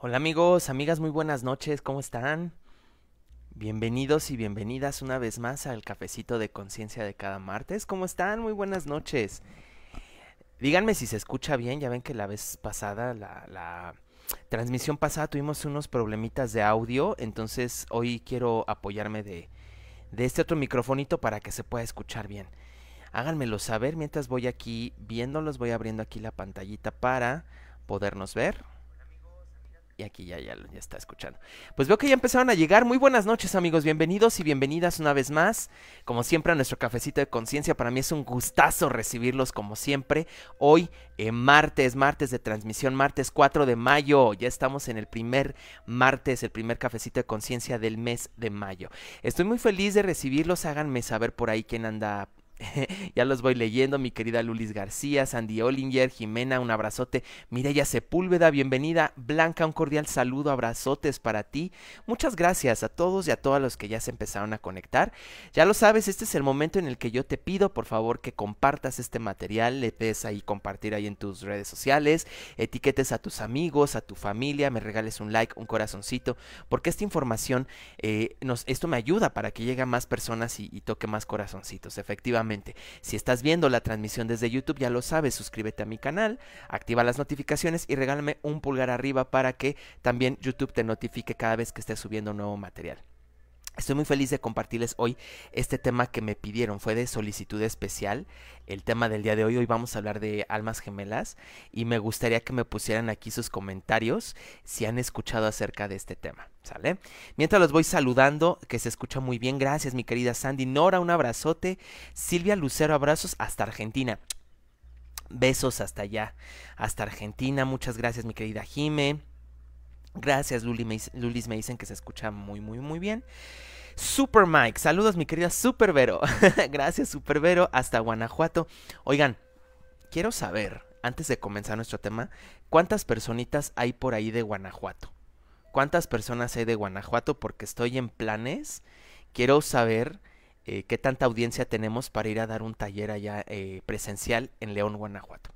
Hola amigos, amigas, muy buenas noches, ¿cómo están? Bienvenidos y bienvenidas una vez más al cafecito de conciencia de cada martes. ¿Cómo están? Muy buenas noches. Díganme si se escucha bien, ya ven que la vez pasada, la, transmisión pasada tuvimos unos problemitas de audio, entonces hoy quiero apoyarme de, de este otro microfonito para que se pueda escuchar bien. Háganmelo saber mientras voy aquí viéndolos, voy abriendo aquí la pantallita para podernos ver. Y aquí ya, ya, está escuchando. Pues veo que ya empezaron a llegar. Muy buenas noches, amigos. Bienvenidos y bienvenidas una vez más. Como siempre, a nuestro cafecito de conciencia. Para mí es un gustazo recibirlos, como siempre. Hoy, eh, martes, martes de transmisión, martes 4 de mayo. Ya estamos en el primer martes, el primer cafecito de conciencia del mes de mayo. Estoy muy feliz de recibirlos. Háganme saber por ahí quién anda ya los voy leyendo, mi querida Lulis García, Sandy Ollinger, Jimena, un abrazote, Mireya Sepúlveda, bienvenida, Blanca, un cordial saludo, abrazotes para ti. Muchas gracias a todos y a todas los que ya se empezaron a conectar. Ya lo sabes, este es el momento en el que yo te pido, por favor, que compartas este material, le des ahí compartir ahí en tus redes sociales, etiquetes a tus amigos, a tu familia, me regales un like, un corazoncito, porque esta información, eh, esto me ayuda para que llegue a más personas y toque más corazoncitos, efectivamente. Si estás viendo la transmisión desde YouTube, ya lo sabes, suscríbete a mi canal, activa las notificaciones y regálame un pulgar arriba para que también YouTube te notifique cada vez que esté subiendo nuevo material. Estoy muy feliz de compartirles hoy este tema que me pidieron, fue de solicitud especial, el tema del día de hoy, hoy vamos a hablar de almas gemelas y me gustaría que me pusieran aquí sus comentarios si han escuchado acerca de este tema, ¿sale? Mientras los voy saludando, que se escucha muy bien, gracias mi querida Sandy, Nora, un abrazote, Silvia Lucero, abrazos hasta Argentina, besos hasta allá, hasta Argentina, muchas gracias mi querida Jime, Gracias, Lulis. Me dicen que se escucha muy, muy, muy bien. Super Mike, saludos, mi querida Super Vero. Gracias, Super Vero, hasta Guanajuato. Oigan, quiero saber, antes de comenzar nuestro tema, ¿cuántas personitas hay por ahí de Guanajuato? ¿Cuántas personas hay de Guanajuato? Porque estoy en planes. Quiero saber eh, qué tanta audiencia tenemos para ir a dar un taller allá eh, presencial en León, Guanajuato.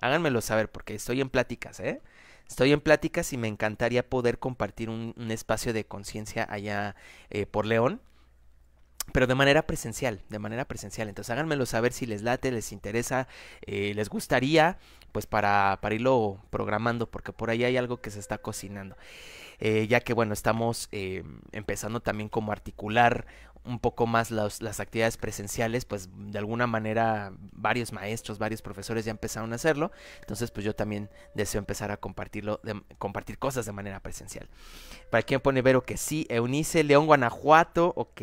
Háganmelo saber porque estoy en pláticas, ¿eh? Estoy en pláticas y me encantaría poder compartir un, espacio de conciencia allá eh, por León pero de manera presencial, de manera presencial. Entonces háganmelo saber si les late, les interesa, eh, les gustaría, pues para, para irlo programando, porque por ahí hay algo que se está cocinando. Eh, ya que bueno, estamos eh, empezando también como articular un poco más las, actividades presenciales, pues de alguna manera varios maestros, varios profesores ya empezaron a hacerlo, entonces pues yo también deseo empezar a compartirlo, compartir cosas de manera presencial. Para quien pone Vero que sí, Eunice, León, Guanajuato, ok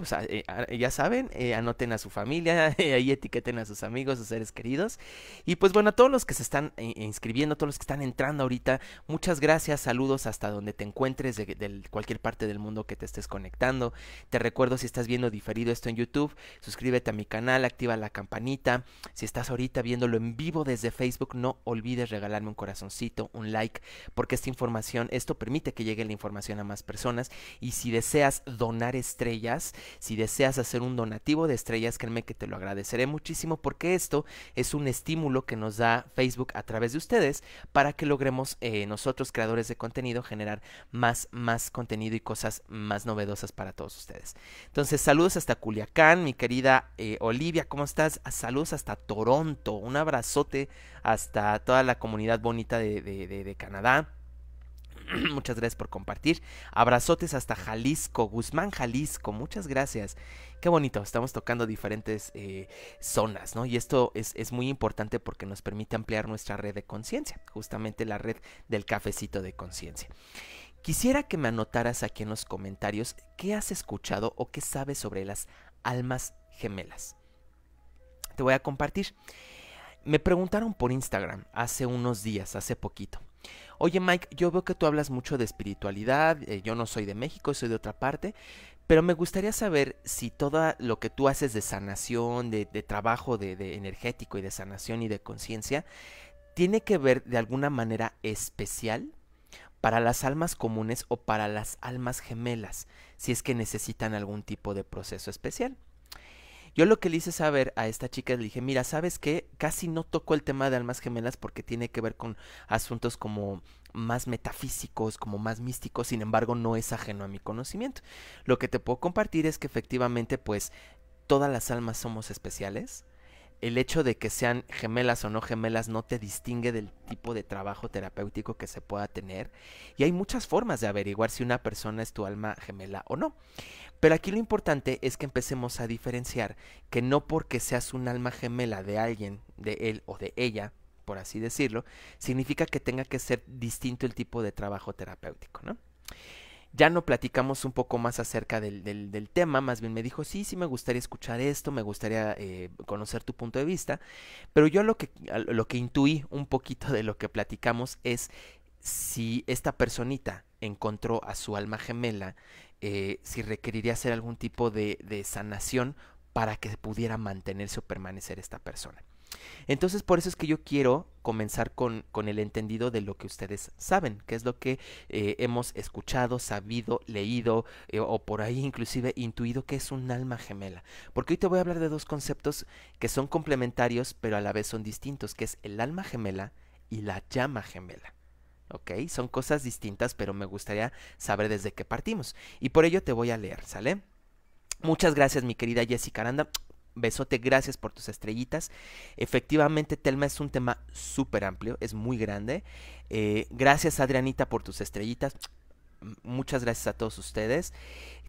pues eh, ya saben, eh, anoten a su familia, ahí etiqueten a sus amigos, sus seres queridos. Y pues bueno, a todos los que se están eh, inscribiendo, todos los que están entrando ahorita, muchas gracias, saludos hasta donde te encuentres de cualquier parte del mundo que te estés conectando. Te recuerdo si estás viendo diferido esto en YouTube, suscríbete a mi canal, activa la campanita. Si estás ahorita viéndolo en vivo desde Facebook, no olvides regalarme un corazoncito, un like, porque esta información, esto permite que llegue la información a más personas. Y si deseas donar estrellas, si deseas hacer un donativo de estrellas, créeme que te lo agradeceré muchísimo porque esto es un estímulo que nos da Facebook a través de ustedes para que logremos eh, nosotros, creadores de contenido, generar más, más contenido y cosas más novedosas para todos ustedes. Entonces, saludos hasta Culiacán, mi querida eh, Olivia, ¿cómo estás? Ah, saludos hasta Toronto, un abrazote hasta toda la comunidad bonita de Canadá. Muchas gracias por compartir. Abrazotes hasta Jalisco, Guzmán Jalisco, muchas gracias. Qué bonito, estamos tocando diferentes eh, zonas, ¿no? Y esto es, es, muy importante porque nos permite ampliar nuestra red de conciencia, justamente la red del cafecito de conciencia. Quisiera que me anotaras aquí en los comentarios qué has escuchado o qué sabes sobre las almas gemelas. Te voy a compartir. Me preguntaron por Instagram hace unos días, hace poquito, oye Mike, yo veo que tú hablas mucho de espiritualidad, eh, yo no soy de México, soy de otra parte, pero me gustaría saber si todo lo que tú haces de sanación, de, trabajo de energético y de sanación y de conciencia, tiene que ver de alguna manera especial para las almas comunes o para las almas gemelas, si es que necesitan algún tipo de proceso especial. Yo lo que le hice saber a esta chica, le dije, mira, ¿sabes que Casi no tocó el tema de almas gemelas porque tiene que ver con asuntos como más metafísicos, como más místicos, sin embargo no es ajeno a mi conocimiento. Lo que te puedo compartir es que efectivamente pues todas las almas somos especiales, el hecho de que sean gemelas o no gemelas no te distingue del tipo de trabajo terapéutico que se pueda tener. Y hay muchas formas de averiguar si una persona es tu alma gemela o no. Pero aquí lo importante es que empecemos a diferenciar que no porque seas un alma gemela de alguien, de él o de ella, por así decirlo, significa que tenga que ser distinto el tipo de trabajo terapéutico, ¿no? ya no platicamos un poco más acerca del, tema, más bien me dijo, sí, sí, me gustaría escuchar esto, me gustaría eh, conocer tu punto de vista, pero yo lo que, lo que intuí un poquito de lo que platicamos es si esta personita encontró a su alma gemela, eh, si requeriría hacer algún tipo de, de sanación para que pudiera mantenerse o permanecer esta persona. Entonces por eso es que yo quiero comenzar con, el entendido de lo que ustedes saben, que es lo que eh, hemos escuchado, sabido, leído eh, o por ahí inclusive intuido que es un alma gemela. Porque hoy te voy a hablar de dos conceptos que son complementarios pero a la vez son distintos, que es el alma gemela y la llama gemela. ¿ok? Son cosas distintas, pero me gustaría saber desde qué partimos. Y por ello te voy a leer, ¿sale? Muchas gracias, mi querida Jessica Aranda. Besote, gracias por tus estrellitas. Efectivamente, Telma es un tema súper amplio, es muy grande. Eh, gracias, Adrianita, por tus estrellitas. Muchas gracias a todos ustedes.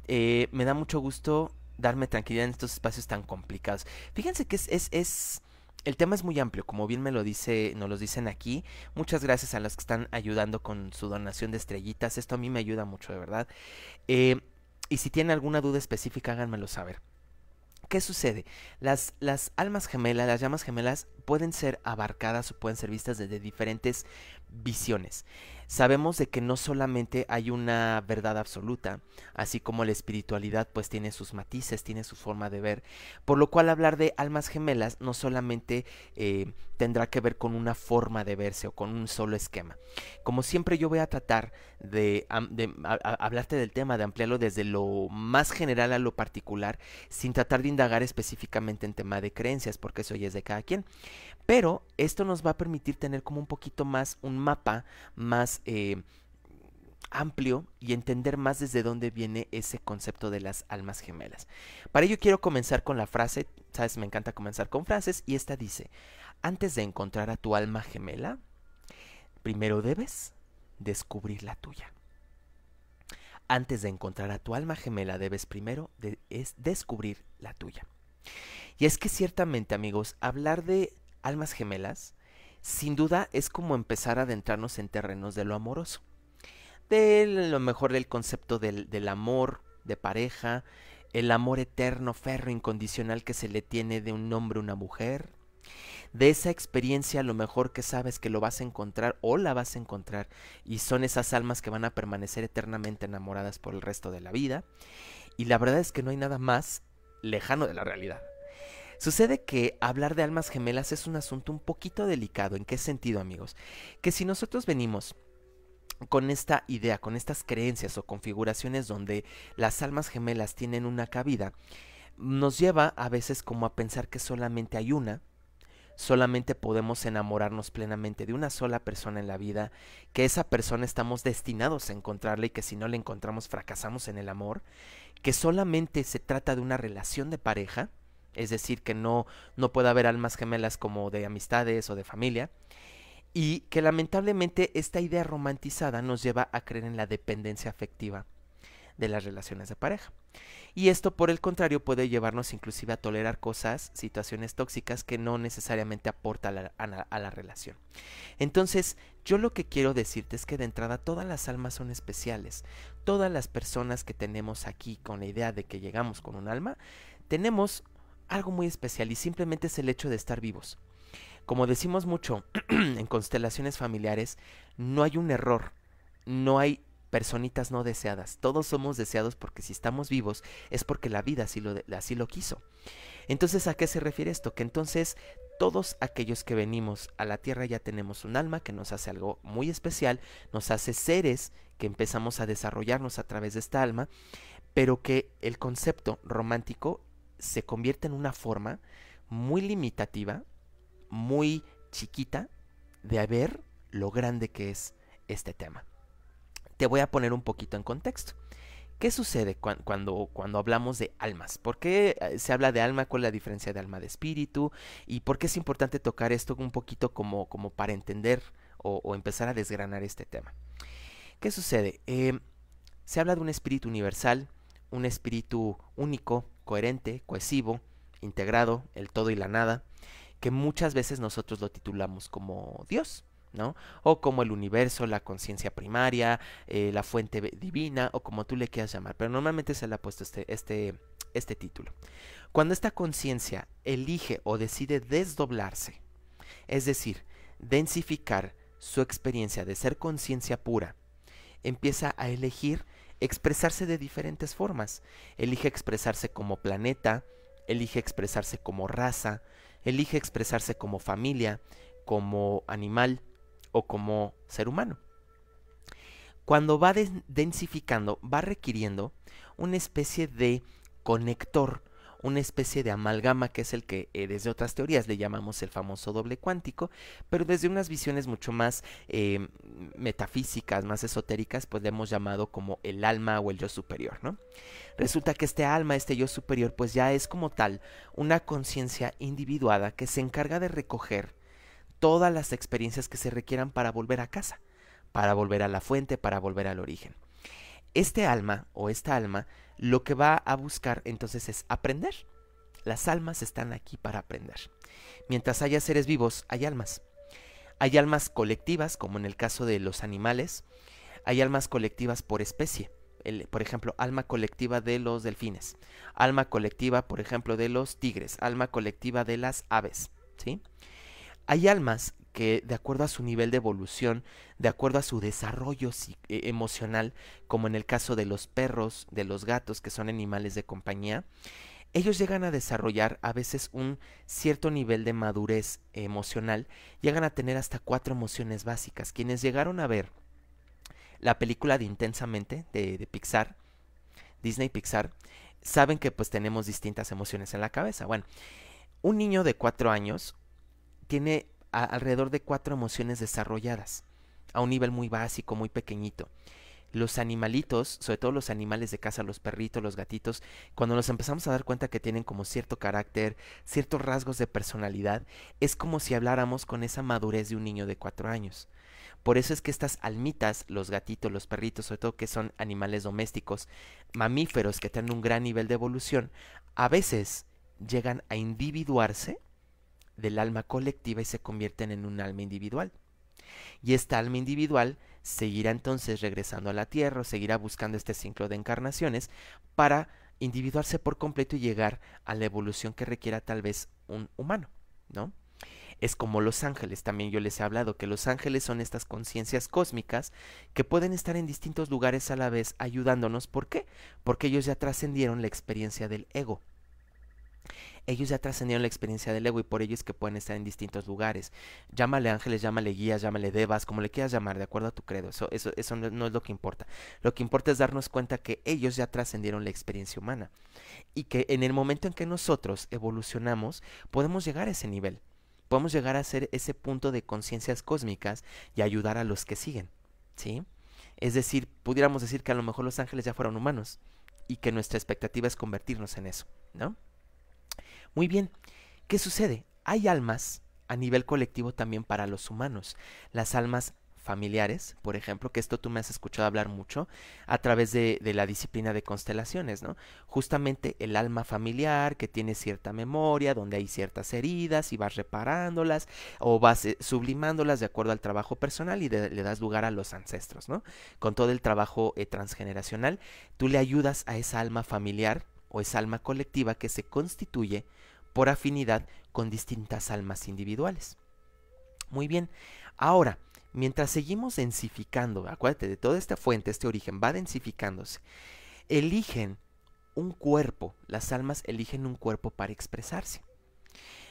Eh, me da mucho gusto darme tranquilidad en estos espacios tan complicados. Fíjense que es, el tema es muy amplio, como bien me lo dice, nos lo dicen aquí. Muchas gracias a los que están ayudando con su donación de estrellitas. Esto a mí me ayuda mucho, de verdad. Eh, y si tienen alguna duda específica, háganmelo saber. ¿Qué sucede? Las, las almas gemelas, las llamas gemelas pueden ser abarcadas o pueden ser vistas desde diferentes visiones. Sabemos de que no solamente hay una verdad absoluta, así como la espiritualidad pues tiene sus matices, tiene su forma de ver, por lo cual hablar de almas gemelas no solamente eh, tendrá que ver con una forma de verse o con un solo esquema. Como siempre yo voy a tratar de, hablarte del tema, de ampliarlo desde lo más general a lo particular, sin tratar de indagar específicamente en tema de creencias, porque eso ya es de cada quien. Pero esto nos va a permitir tener como un poquito más un mapa más eh, amplio y entender más desde dónde viene ese concepto de las almas gemelas. Para ello quiero comenzar con la frase, sabes, me encanta comenzar con frases, y esta dice, antes de encontrar a tu alma gemela, primero debes descubrir la tuya. Antes de encontrar a tu alma gemela, debes primero es descubrir la tuya. Y es que ciertamente, amigos, hablar de Almas Gemelas, sin duda es como empezar a adentrarnos en terrenos de lo amoroso. De lo mejor del concepto del, del amor, de pareja, el amor eterno, ferro, incondicional que se le tiene de un hombre a una mujer. De esa experiencia lo mejor que sabes que lo vas a encontrar o la vas a encontrar y son esas almas que van a permanecer eternamente enamoradas por el resto de la vida. Y la verdad es que no hay nada más lejano de la realidad. Sucede que hablar de almas gemelas es un asunto un poquito delicado. ¿En qué sentido, amigos? Que si nosotros venimos con esta idea, con estas creencias o configuraciones donde las almas gemelas tienen una cabida, nos lleva a veces como a pensar que solamente hay una, solamente podemos enamorarnos plenamente de una sola persona en la vida, que esa persona estamos destinados a encontrarla y que si no la encontramos fracasamos en el amor, que solamente se trata de una relación de pareja, es decir, que no, no puede haber almas gemelas como de amistades o de familia, y que lamentablemente esta idea romantizada nos lleva a creer en la dependencia afectiva de las relaciones de pareja. Y esto, por el contrario, puede llevarnos inclusive a tolerar cosas, situaciones tóxicas que no necesariamente aporta a la, relación. Entonces, yo lo que quiero decirte es que de entrada todas las almas son especiales. Todas las personas que tenemos aquí con la idea de que llegamos con un alma, tenemos algo muy especial y simplemente es el hecho de estar vivos. Como decimos mucho en constelaciones familiares, no hay un error, no hay personitas no deseadas. Todos somos deseados porque si estamos vivos es porque la vida así lo, así lo quiso. Entonces, ¿a qué se refiere esto? Que entonces todos aquellos que venimos a la Tierra ya tenemos un alma que nos hace algo muy especial, nos hace seres que empezamos a desarrollarnos a través de esta alma, pero que el concepto romántico se convierte en una forma muy limitativa, muy chiquita, de ver lo grande que es este tema. Te voy a poner un poquito en contexto. ¿Qué sucede cuando, cuando hablamos de almas? ¿Por qué eh, se habla de alma? con la diferencia de alma de espíritu? ¿Y por qué es importante tocar esto un poquito como, como para entender o, empezar a desgranar este tema? ¿Qué sucede? Eh, se habla de un espíritu universal, un espíritu único, coherente, cohesivo, integrado, el todo y la nada, que muchas veces nosotros lo titulamos como Dios, ¿no? O como el universo, la conciencia primaria, eh, la fuente divina, o como tú le quieras llamar, pero normalmente se le ha puesto este, este, este título. Cuando esta conciencia elige o decide desdoblarse, es decir, densificar su experiencia de ser conciencia pura, empieza a elegir expresarse de diferentes formas. Elige expresarse como planeta, elige expresarse como raza, elige expresarse como familia, como animal o como ser humano. Cuando va densificando, va requiriendo una especie de conector una especie de amalgama que es el que eh, desde otras teorías le llamamos el famoso doble cuántico, pero desde unas visiones mucho más em, metafísicas, más esotéricas, pues le hemos llamado como el alma o el yo superior, ¿no? Resulta que este alma, este yo superior, pues ya es como tal una conciencia individuada que se encarga de recoger todas las experiencias que se requieran para volver a casa, para volver a la fuente, para volver al origen. Este alma o esta alma lo que va a buscar entonces es aprender. Las almas están aquí para aprender. Mientras haya seres vivos, hay almas. Hay almas colectivas, como en el caso de los animales. Hay almas colectivas por especie. por ejemplo, alma colectiva de los delfines. Alma colectiva, por ejemplo, de los tigres. Alma colectiva de las aves. ¿sí? Hay almas que de acuerdo a su nivel de evolución, de acuerdo a su desarrollo eh, emocional, como en el caso de los perros, de los gatos, que son animales de compañía, ellos llegan a desarrollar a veces un cierto nivel de madurez emocional, llegan a tener hasta cuatro emociones básicas. Quienes llegaron a ver la película de Intensamente de, Pixar, Disney Pixar, saben que pues tenemos distintas emociones en la cabeza. Bueno, un niño de cuatro años tiene alrededor de cuatro emociones desarrolladas, a un nivel muy básico, muy pequeñito. Los animalitos, sobre todo los animales de casa, los perritos, los gatitos, cuando nos empezamos a dar cuenta que tienen como cierto carácter, ciertos rasgos de personalidad, es como si habláramos con esa madurez de un niño de cuatro años. Por eso es que estas almitas, los gatitos, los perritos, sobre todo que son animales domésticos, mamíferos que tienen un gran nivel de evolución, a veces llegan a individuarse del alma colectiva y se convierten en un alma individual. Y esta alma individual seguirá entonces regresando a la Tierra o seguirá buscando este ciclo de encarnaciones para individuarse por completo y llegar a la evolución que requiera tal vez un humano, ¿no? Es como los ángeles, también yo les he hablado que los ángeles son estas conciencias cósmicas que pueden estar en distintos lugares a la vez ayudándonos. ¿Por qué? Porque ellos ya trascendieron la experiencia del ego ellos ya trascendieron la experiencia del ego y por ello es que pueden estar en distintos lugares. Llámale ángeles, llámale guías, llámale devas, como le quieras llamar, de acuerdo a tu credo. Eso, eso, no, es lo que importa. Lo que importa es darnos cuenta que ellos ya trascendieron la experiencia humana y que en el momento en que nosotros evolucionamos, podemos llegar a ese nivel. Podemos llegar a ser ese punto de conciencias cósmicas y ayudar a los que siguen. ¿Sí? Es decir, pudiéramos decir que a lo mejor los ángeles ya fueron humanos y que nuestra expectativa es convertirnos en eso, ¿no? Muy bien, ¿qué sucede? Hay almas a nivel colectivo también para los humanos. Las almas familiares, por ejemplo, que esto tú me has escuchado hablar mucho a través de, la disciplina de constelaciones, ¿no? Justamente el alma familiar que tiene cierta memoria, donde hay ciertas heridas y vas reparándolas o vas eh, sublimándolas de acuerdo al trabajo personal y le das lugar a los ancestros, ¿no? Con todo el trabajo eh, transgeneracional, tú le ayudas a esa alma familiar o esa alma colectiva que se constituye por afinidad con distintas almas individuales. Muy bien, ahora, mientras seguimos densificando, acuérdate, de toda esta fuente, este origen va densificándose, eligen un cuerpo, las almas eligen un cuerpo para expresarse.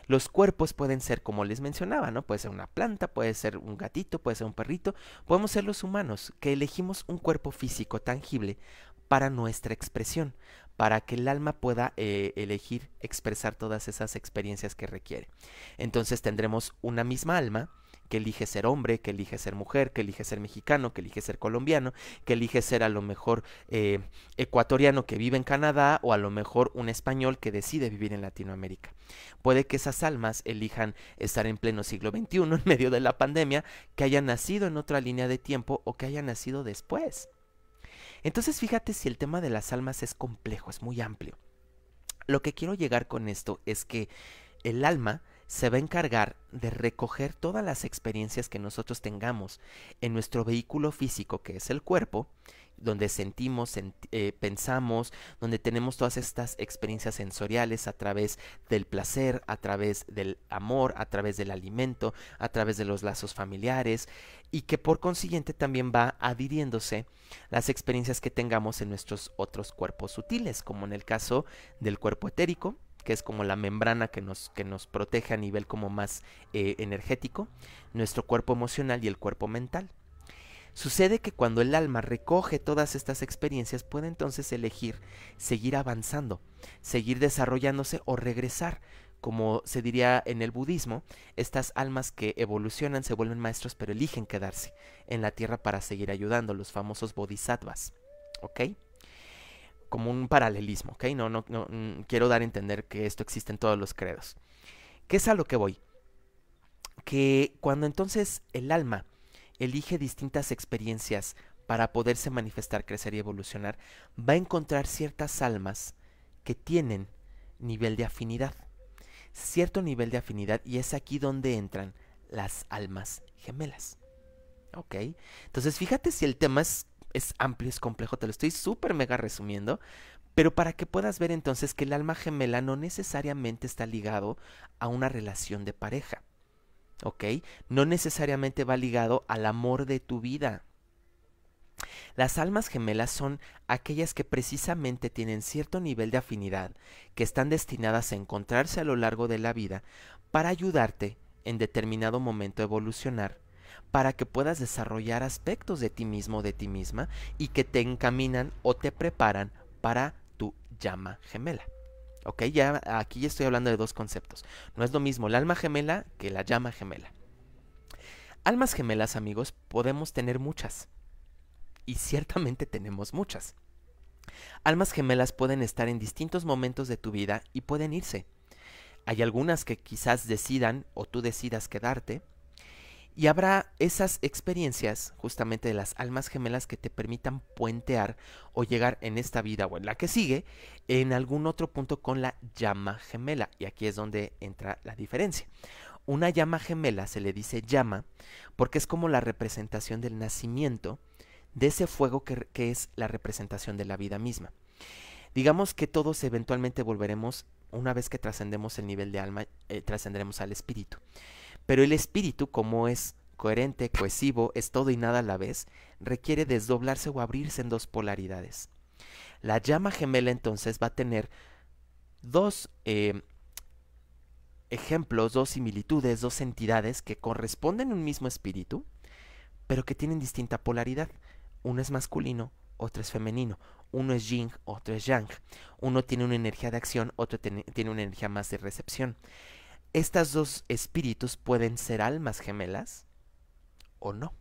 Los cuerpos pueden ser, como les mencionaba, ¿no? Puede ser una planta, puede ser un gatito, puede ser un perrito. Podemos ser los humanos, que elegimos un cuerpo físico tangible para nuestra expresión, para que el alma pueda eh, elegir expresar todas esas experiencias que requiere. Entonces tendremos una misma alma que elige ser hombre, que elige ser mujer, que elige ser mexicano, que elige ser colombiano, que elige ser a lo mejor eh, ecuatoriano que vive en Canadá o a lo mejor un español que decide vivir en Latinoamérica. Puede que esas almas elijan estar en pleno siglo XXI, en medio de la pandemia, que hayan nacido en otra línea de tiempo o que hayan nacido después. Entonces fíjate si el tema de las almas es complejo, es muy amplio. Lo que quiero llegar con esto es que el alma se va a encargar de recoger todas las experiencias que nosotros tengamos en nuestro vehículo físico, que es el cuerpo, donde sentimos, eh, pensamos, donde tenemos todas estas experiencias sensoriales a través del placer, a través del amor, a través del alimento, a través de los lazos familiares y que por consiguiente también va adhiriéndose las experiencias que tengamos en nuestros otros cuerpos sutiles, como en el caso del cuerpo etérico, que es como la membrana que nos, que nos protege a nivel como más eh, energético, nuestro cuerpo emocional y el cuerpo mental. Sucede que cuando el alma recoge todas estas experiencias puede entonces elegir seguir avanzando, seguir desarrollándose o regresar, como se diría en el budismo, estas almas que evolucionan se vuelven maestros pero eligen quedarse en la tierra para seguir ayudando, los famosos bodhisattvas. ¿Ok? Como un paralelismo, ¿ok? No, no, no mm, quiero dar a entender que esto existe en todos los credos. ¿Qué es a lo que voy? Que cuando entonces el alma elige distintas experiencias para poderse manifestar, crecer y evolucionar, va a encontrar ciertas almas que tienen nivel de afinidad cierto nivel de afinidad y es aquí donde entran las almas gemelas. ¿Ok? Entonces fíjate si el tema es, es amplio, es complejo, te lo estoy súper mega resumiendo, pero para que puedas ver entonces que el alma gemela no necesariamente está ligado a una relación de pareja. ¿Ok? No necesariamente va ligado al amor de tu vida. Las almas gemelas son aquellas que precisamente tienen cierto nivel de afinidad, que están destinadas a encontrarse a lo largo de la vida para ayudarte en determinado momento a evolucionar, para que puedas desarrollar aspectos de ti mismo o de ti misma y que te encaminan o te preparan para tu llama gemela. Ok, ya aquí estoy hablando de dos conceptos. No es lo mismo el alma gemela que la llama gemela. Almas gemelas, amigos, podemos tener muchas y ciertamente tenemos muchas. Almas gemelas pueden estar en distintos momentos de tu vida y pueden irse. Hay algunas que quizás decidan o tú decidas quedarte. Y habrá esas experiencias justamente de las almas gemelas que te permitan puentear o llegar en esta vida o en la que sigue en algún otro punto con la llama gemela. Y aquí es donde entra la diferencia. Una llama gemela se le dice llama porque es como la representación del nacimiento, de ese fuego que, es la representación de la vida misma. Digamos que todos eventualmente volveremos, una vez que trascendemos el nivel de alma, eh, trascenderemos al espíritu. Pero el espíritu, como es coherente, cohesivo, es todo y nada a la vez, requiere desdoblarse o abrirse en dos polaridades. La llama gemela entonces va a tener dos eh, ejemplos, dos similitudes, dos entidades que corresponden a un mismo espíritu, pero que tienen distinta polaridad. Uno es masculino, otro es femenino. Uno es yin, otro es yang. Uno tiene una energía de acción, otro tiene una energía más de recepción. Estas dos espíritus pueden ser almas gemelas o no.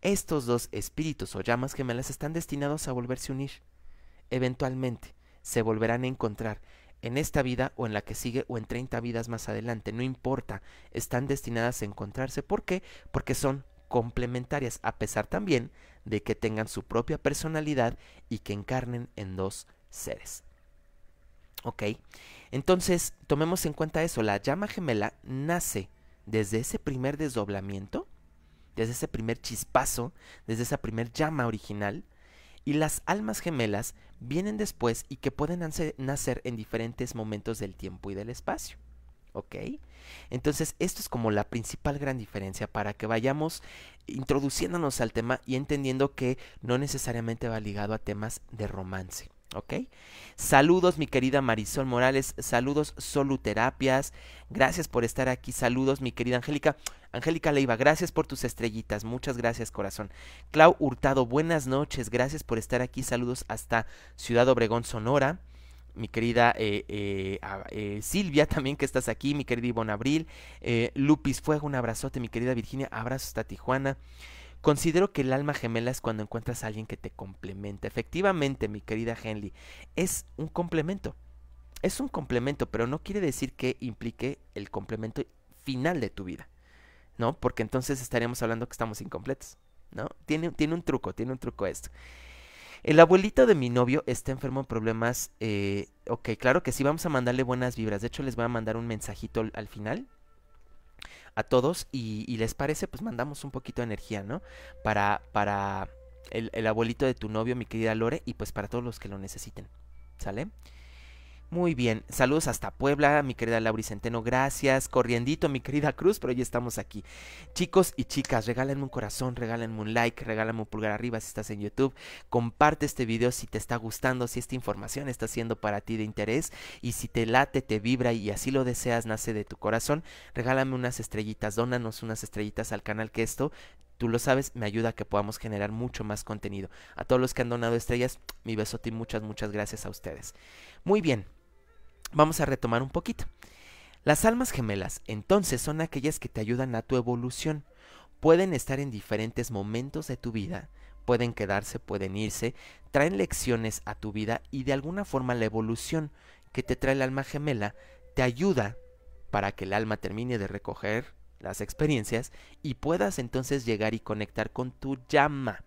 Estos dos espíritus o llamas gemelas están destinados a volverse a unir. Eventualmente se volverán a encontrar en esta vida o en la que sigue o en 30 vidas más adelante, no importa, están destinadas a encontrarse. ¿Por qué? Porque son complementarias, a pesar también de que tengan su propia personalidad y que encarnen en dos seres. ¿Ok? Entonces, tomemos en cuenta eso, la llama gemela nace desde ese primer desdoblamiento, desde ese primer chispazo, desde esa primer llama original, y las almas gemelas vienen después y que pueden nacer en diferentes momentos del tiempo y del espacio. ¿ok? Entonces, esto es como la principal gran diferencia para que vayamos introduciéndonos al tema y entendiendo que no necesariamente va ligado a temas de romance. ¿Ok? Saludos, mi querida Marisol Morales. Saludos, Soluterapias. Gracias por estar aquí. Saludos, mi querida Angélica. Angélica Leiva, gracias por tus estrellitas. Muchas gracias, corazón. Clau Hurtado, buenas noches. Gracias por estar aquí. Saludos hasta Ciudad Obregón, Sonora mi querida eh, eh, eh, Silvia también que estás aquí, mi querida Ivonne Abril, Lupis Fuego, un abrazote, mi querida Virginia, abrazos hasta Tijuana. Considero que el alma gemela es cuando encuentras a alguien que te complementa. Efectivamente, mi querida Henley, es un complemento. Es un complemento, pero no quiere decir que implique el complemento final de tu vida, ¿no? Porque entonces estaríamos hablando que estamos incompletos, ¿no? Tiene, tiene un truco, tiene un truco esto. El abuelito de mi novio está enfermo en problemas. Eh, ok, claro que sí, vamos a mandarle buenas vibras. De hecho, les voy a mandar un mensajito al final a todos y, les parece, pues mandamos un poquito de energía, ¿no? Para, para el, el abuelito de tu novio, mi querida Lore, y pues para todos los que lo necesiten. ¿Sale? Muy bien, saludos hasta Puebla, mi querida Laura Centeno, gracias. Corriendito, mi querida Cruz, pero ya estamos aquí. Chicos y chicas, regálenme un corazón, regálenme un like, regálenme un pulgar arriba si estás en YouTube. Comparte este video si te está gustando, si esta información está siendo para ti de interés y si te late, te vibra y así lo deseas, nace de tu corazón. Regálame unas estrellitas, dónanos unas estrellitas al canal que esto tú lo sabes, me ayuda a que podamos generar mucho más contenido. A todos los que han donado estrellas, mi besote y muchas, muchas gracias a ustedes. Muy bien, Vamos a retomar un poquito. Las almas gemelas, entonces, son aquellas que te ayudan a tu evolución. Pueden estar en diferentes momentos de tu vida, pueden quedarse, pueden irse, traen lecciones a tu vida y de alguna forma la evolución que te trae el alma gemela te ayuda para que el alma termine de recoger las experiencias y puedas entonces llegar y conectar con tu llama,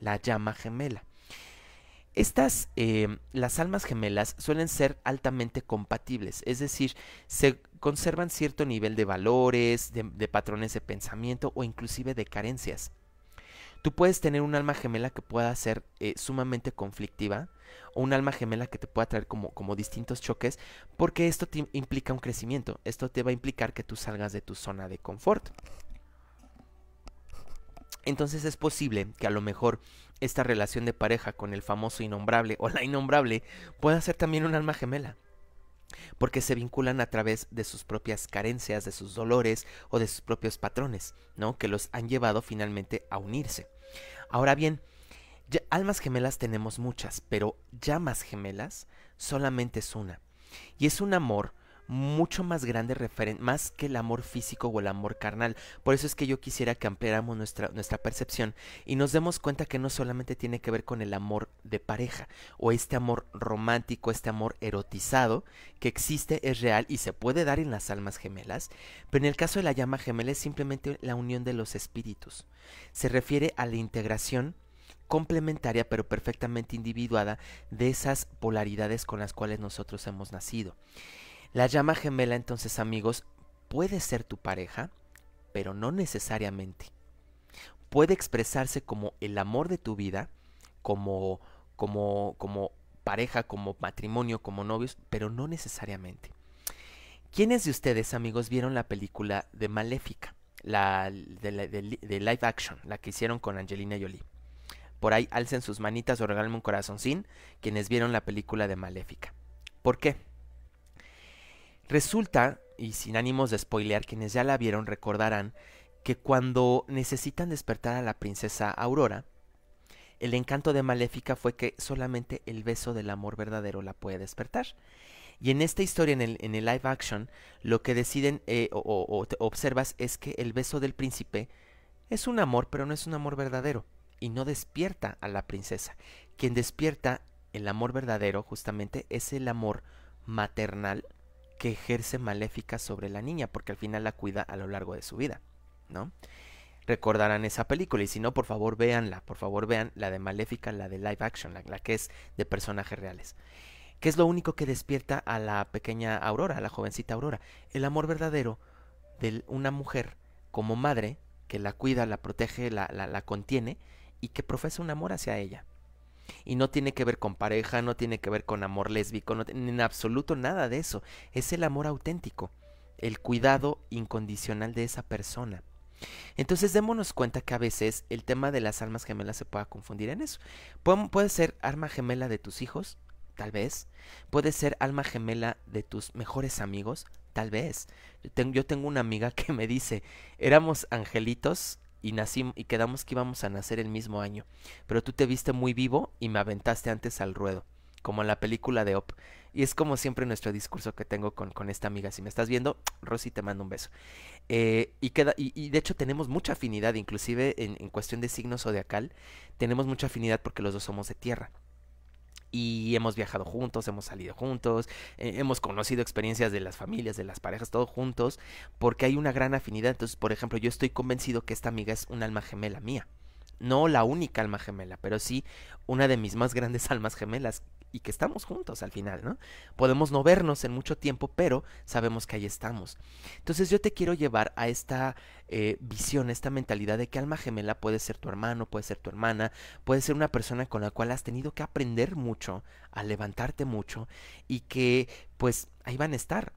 la llama gemela. Estas, em, las almas gemelas suelen ser altamente compatibles, es decir, se conservan cierto nivel de valores, de, patrones de pensamiento o inclusive de carencias. Tú puedes tener un alma gemela que pueda ser eh, sumamente conflictiva o un alma gemela que te pueda traer como, como distintos choques porque esto te implica un crecimiento, esto te va a implicar que tú salgas de tu zona de confort. Entonces es posible que a lo mejor esta relación de pareja con el famoso innombrable o la innombrable pueda ser también un alma gemela porque se vinculan a través de sus propias carencias, de sus dolores o de sus propios patrones, ¿no? Que los han llevado finalmente a unirse. Ahora bien, almas gemelas tenemos muchas, pero llamas gemelas solamente es una. Y es un amor mucho más grande, más que el amor físico o el amor carnal. Por eso es que yo quisiera que ampliáramos nuestra, nuestra percepción y nos demos cuenta que no solamente tiene que ver con el amor de pareja o este amor romántico, este amor erotizado que existe, es real y se puede dar en las almas gemelas, pero en el caso de la llama gemela es simplemente la unión de los espíritus. Se refiere a la integración complementaria pero perfectamente individuada de esas polaridades con las cuales nosotros hemos nacido. La llama gemela entonces amigos puede ser tu pareja, pero no necesariamente. Puede expresarse como el amor de tu vida, como, como, como pareja, como matrimonio, como novios, pero no necesariamente. ¿Quiénes de ustedes, amigos, vieron la película de Maléfica? La de, live action, la que hicieron con Angelina Jolie. Por ahí alcen sus manitas o regálenme un corazoncín quienes vieron la película de Maléfica. ¿Por qué? Resulta, y sin ánimos de spoilear, quienes ya la vieron recordarán que cuando necesitan despertar a la princesa Aurora, el encanto de Maléfica fue que solamente el beso del amor verdadero la puede despertar. Y en esta historia, en el, en el live action, lo que deciden eh, o, observas es que el beso del príncipe es un amor, pero no es un amor verdadero. Y no despierta a la princesa. Quien despierta el amor verdadero justamente es el amor maternal que ejerce maléfica sobre la niña, porque al final la cuida a lo largo de su vida, ¿no? Recordarán esa película, y si no, por favor véanla, por favor vean la de Maléfica, la de live action, la, que es de personajes reales. ¿Qué es lo único que despierta a la pequeña Aurora, a la jovencita Aurora? El amor verdadero de una mujer como madre que la cuida, la protege, la contiene y que profesa un amor hacia ella. Y no tiene que ver con pareja, no tiene que ver con amor lésbico, en absoluto nada de eso. Es el amor auténtico, el cuidado incondicional de esa persona. Entonces démonos cuenta que a veces el tema de las almas gemelas se pueda confundir en eso. puede ser alma gemela de tus hijos, tal vez. Puede ser alma gemela de tus mejores amigos, tal vez. Yo tengo, una amiga que me dice, éramos angelitos y, y quedamos que íbamos a nacer el mismo año. Pero tú te viste muy vivo y me aventaste antes al ruedo, como en la película de Op. Y es como siempre nuestro discurso que tengo con, esta amiga. Si me estás viendo, Rosy, te mando un beso. Eh, y, queda, y, de hecho tenemos mucha afinidad, inclusive en, en cuestión de signo zodiacal, tenemos mucha afinidad porque los dos somos de tierra y hemos viajado juntos, hemos salido juntos, eh, hemos conocido experiencias de las familias, de las parejas, todos juntos, porque hay una gran afinidad. Entonces, por ejemplo, yo estoy convencido que esta amiga es un alma gemela mía no la única alma gemela, pero sí una de mis más grandes almas gemelas y que estamos juntos al final, ¿no? Podemos no vernos en mucho tiempo, pero sabemos que ahí estamos. Entonces yo te quiero llevar a esta eh, visión, esta mentalidad de que alma gemela puede ser tu hermano, puede ser tu hermana, puede ser una persona con la cual has tenido que aprender mucho, a levantarte mucho y que pues ahí van a estar.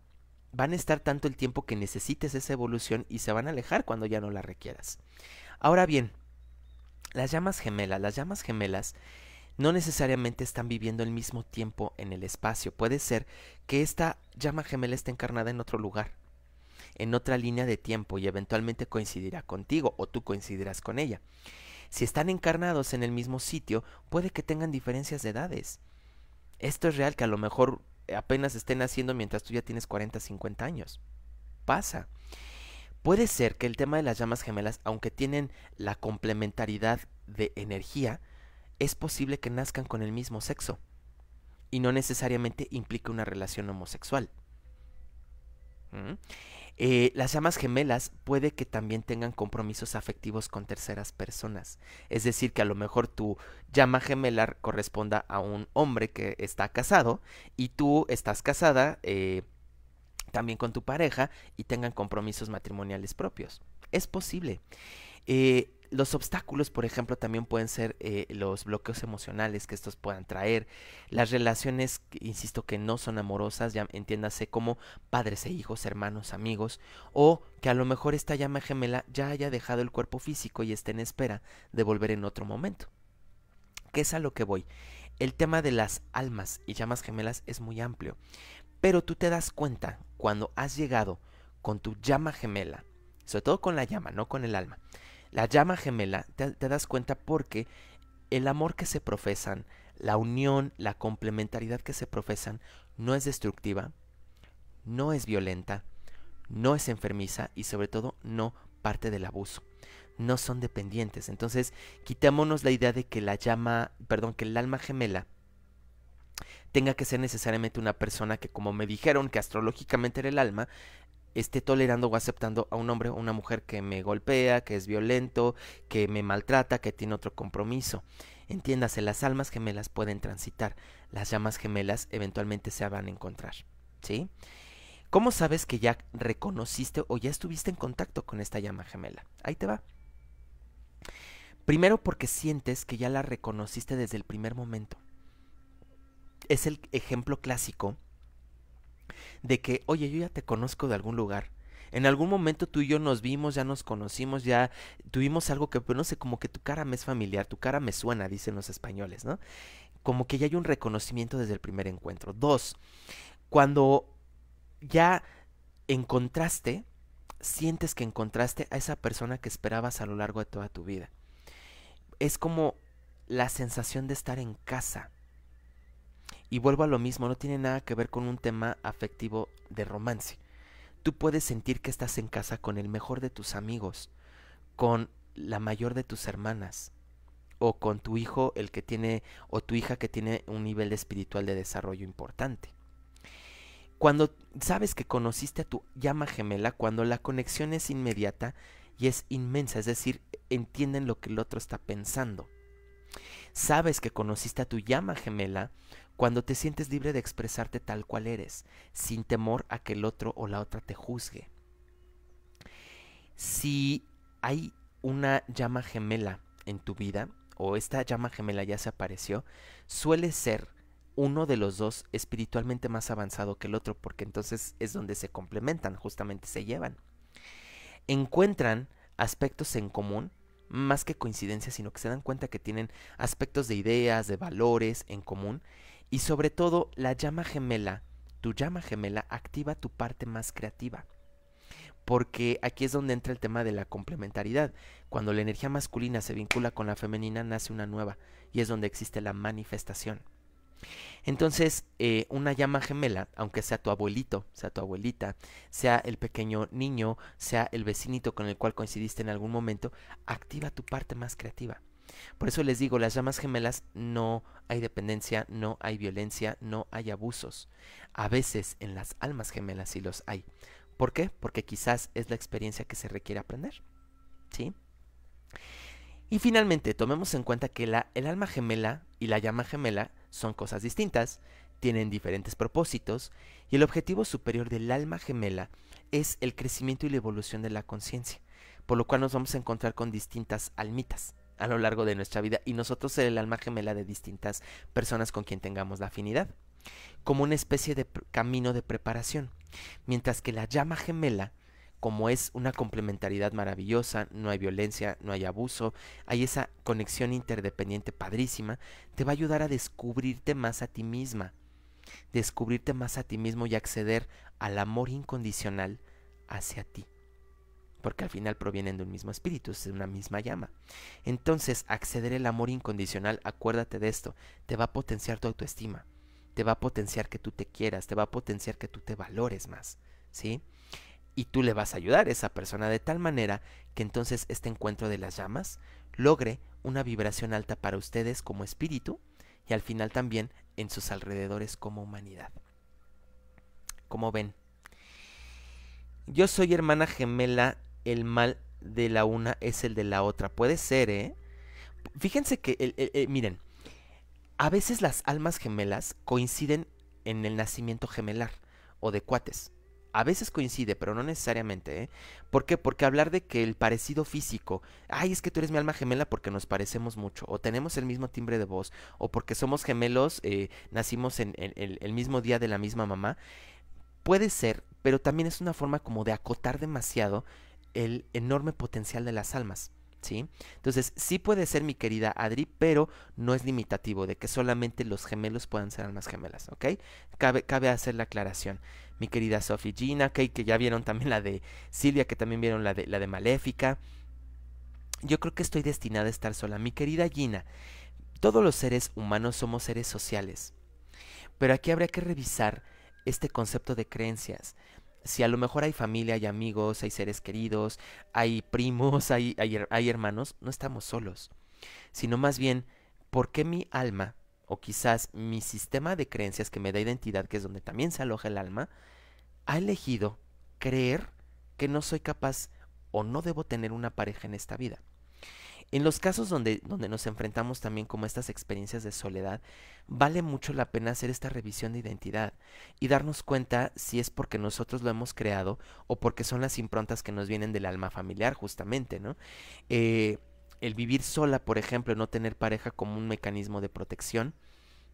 Van a estar tanto el tiempo que necesites esa evolución y se van a alejar cuando ya no la requieras. Ahora bien, las llamas gemelas, las llamas gemelas no necesariamente están viviendo el mismo tiempo en el espacio. Puede ser que esta llama gemela esté encarnada en otro lugar, en otra línea de tiempo y eventualmente coincidirá contigo o tú coincidirás con ella. Si están encarnados en el mismo sitio, puede que tengan diferencias de edades. Esto es real que a lo mejor apenas estén haciendo mientras tú ya tienes 40, 50 años. Pasa. Puede ser que el tema de las llamas gemelas, aunque tienen la complementariedad de energía, es posible que nazcan con el mismo sexo y no necesariamente implique una relación homosexual. ¿Mm? Eh, las llamas gemelas puede que también tengan compromisos afectivos con terceras personas. Es decir, que a lo mejor tu llama gemela corresponda a un hombre que está casado y tú estás casada, eh, también con tu pareja y tengan compromisos matrimoniales propios. Es posible. Eh, los obstáculos, por ejemplo, también pueden ser eh, los bloqueos emocionales que estos puedan traer, las relaciones, insisto, que no son amorosas, ya entiéndase como padres e hijos, hermanos, amigos, o que a lo mejor esta llama gemela ya haya dejado el cuerpo físico y esté en espera de volver en otro momento. ¿Qué es a lo que voy? El tema de las almas y llamas gemelas es muy amplio, pero tú te das cuenta cuando has llegado con tu llama gemela, sobre todo con la llama, no con el alma, la llama gemela, te, das cuenta porque el amor que se profesan, la unión, la complementariedad que se profesan, no es destructiva, no es violenta, no es enfermiza y sobre todo no parte del abuso. No son dependientes. Entonces, quitémonos la idea de que la llama, perdón, que el alma gemela tenga que ser necesariamente una persona que, como me dijeron, que astrológicamente era el alma, esté tolerando o aceptando a un hombre o una mujer que me golpea, que es violento, que me maltrata, que tiene otro compromiso. Entiéndase, las almas gemelas pueden transitar, las llamas gemelas eventualmente se van a encontrar. ¿Sí? ¿Cómo sabes que ya reconociste o ya estuviste en contacto con esta llama gemela? Ahí te va. Primero porque sientes que ya la reconociste desde el primer momento es el ejemplo clásico de que, oye, yo ya te conozco de algún lugar. En algún momento tú y yo nos vimos, ya nos conocimos, ya tuvimos algo que, pero pues, no sé, como que tu cara me es familiar, tu cara me suena, dicen los españoles, ¿no? Como que ya hay un reconocimiento desde el primer encuentro. Dos, cuando ya encontraste, sientes que encontraste a esa persona que esperabas a lo largo de toda tu vida. Es como la sensación de estar en casa. Y vuelvo a lo mismo, no tiene nada que ver con un tema afectivo de romance. Tú puedes sentir que estás en casa con el mejor de tus amigos, con la mayor de tus hermanas, o con tu hijo, el que tiene, o tu hija que tiene un nivel espiritual de desarrollo importante. Cuando sabes que conociste a tu llama gemela, cuando la conexión es inmediata y es inmensa, es decir, entienden lo que el otro está pensando. Sabes que conociste a tu llama gemela cuando te sientes libre de expresarte tal cual eres, sin temor a que el otro o la otra te juzgue. Si hay una llama gemela en tu vida, o esta llama gemela ya se apareció, suele ser uno de los dos espiritualmente más avanzado que el otro, porque entonces es donde se complementan, justamente se llevan. Encuentran aspectos en común, más que coincidencias, sino que se dan cuenta que tienen aspectos de ideas, de valores en común, y sobre todo, la llama gemela, tu llama gemela, activa tu parte más creativa. Porque aquí es donde entra el tema de la complementariedad. Cuando la energía masculina se vincula con la femenina, nace una nueva. Y es donde existe la manifestación. Entonces, eh, una llama gemela, aunque sea tu abuelito, sea tu abuelita, sea el pequeño niño, sea el vecinito con el cual coincidiste en algún momento, activa tu parte más creativa. Por eso les digo, las llamas gemelas no hay dependencia, no hay violencia, no hay abusos. A veces en las almas gemelas sí los hay. ¿Por qué? Porque quizás es la experiencia que se requiere aprender. ¿Sí? Y finalmente, tomemos en cuenta que la, el alma gemela y la llama gemela son cosas distintas, tienen diferentes propósitos, y el objetivo superior del alma gemela es el crecimiento y la evolución de la conciencia, por lo cual nos vamos a encontrar con distintas almitas a lo largo de nuestra vida y nosotros ser el alma gemela de distintas personas con quien tengamos la afinidad, como una especie de camino de preparación, mientras que la llama gemela como es una complementariedad maravillosa, no hay violencia, no hay abuso, hay esa conexión interdependiente padrísima, te va a ayudar a descubrirte más a ti misma, descubrirte más a ti mismo y acceder al amor incondicional hacia ti porque al final provienen de un mismo espíritu, es de una misma llama. Entonces, acceder al amor incondicional, acuérdate de esto, te va a potenciar tu autoestima, te va a potenciar que tú te quieras, te va a potenciar que tú te valores más, ¿sí? Y tú le vas a ayudar a esa persona de tal manera que entonces este encuentro de las llamas logre una vibración alta para ustedes como espíritu y al final también en sus alrededores como humanidad. Como ven, yo soy hermana gemela el mal de la una es el de la otra. Puede ser, ¿eh? Fíjense que, miren, a veces las almas gemelas coinciden en el nacimiento gemelar o de cuates. A veces coincide, pero no necesariamente, ¿eh? ¿Por qué? Porque hablar de que el parecido físico, ay, es que tú eres mi alma gemela porque nos parecemos mucho, o tenemos el mismo timbre de voz, o porque somos gemelos, eh, nacimos en el mismo día de la misma mamá, puede ser, pero también es una forma como de acotar demasiado el enorme potencial de las almas. ¿Sí? Entonces, sí puede ser mi querida Adri, pero no es limitativo de que solamente los gemelos puedan ser almas gemelas, ¿ok? Cabe, cabe hacer la aclaración. Mi querida Sophie Gina, que ya vieron también la de Silvia, que también vieron la de, la de Maléfica. Yo creo que estoy destinada a estar sola. Mi querida Gina, todos los seres humanos somos seres sociales. Pero aquí habría que revisar este concepto de creencias si a lo mejor hay familia, hay amigos, hay seres queridos, hay primos, hay, hermanos, no estamos solos. Sino más bien, ¿por qué mi alma, o quizás mi sistema de creencias que me da identidad, que es donde también se aloja el alma, ha elegido creer que no soy capaz o no debo tener una pareja en esta vida? En los casos donde, donde nos enfrentamos también como estas experiencias de soledad, vale mucho la pena hacer esta revisión de identidad y darnos cuenta si es porque nosotros lo hemos creado o porque son las improntas que nos vienen del alma familiar justamente, ¿no? Eh, el vivir sola, por ejemplo, no tener pareja como un mecanismo de protección,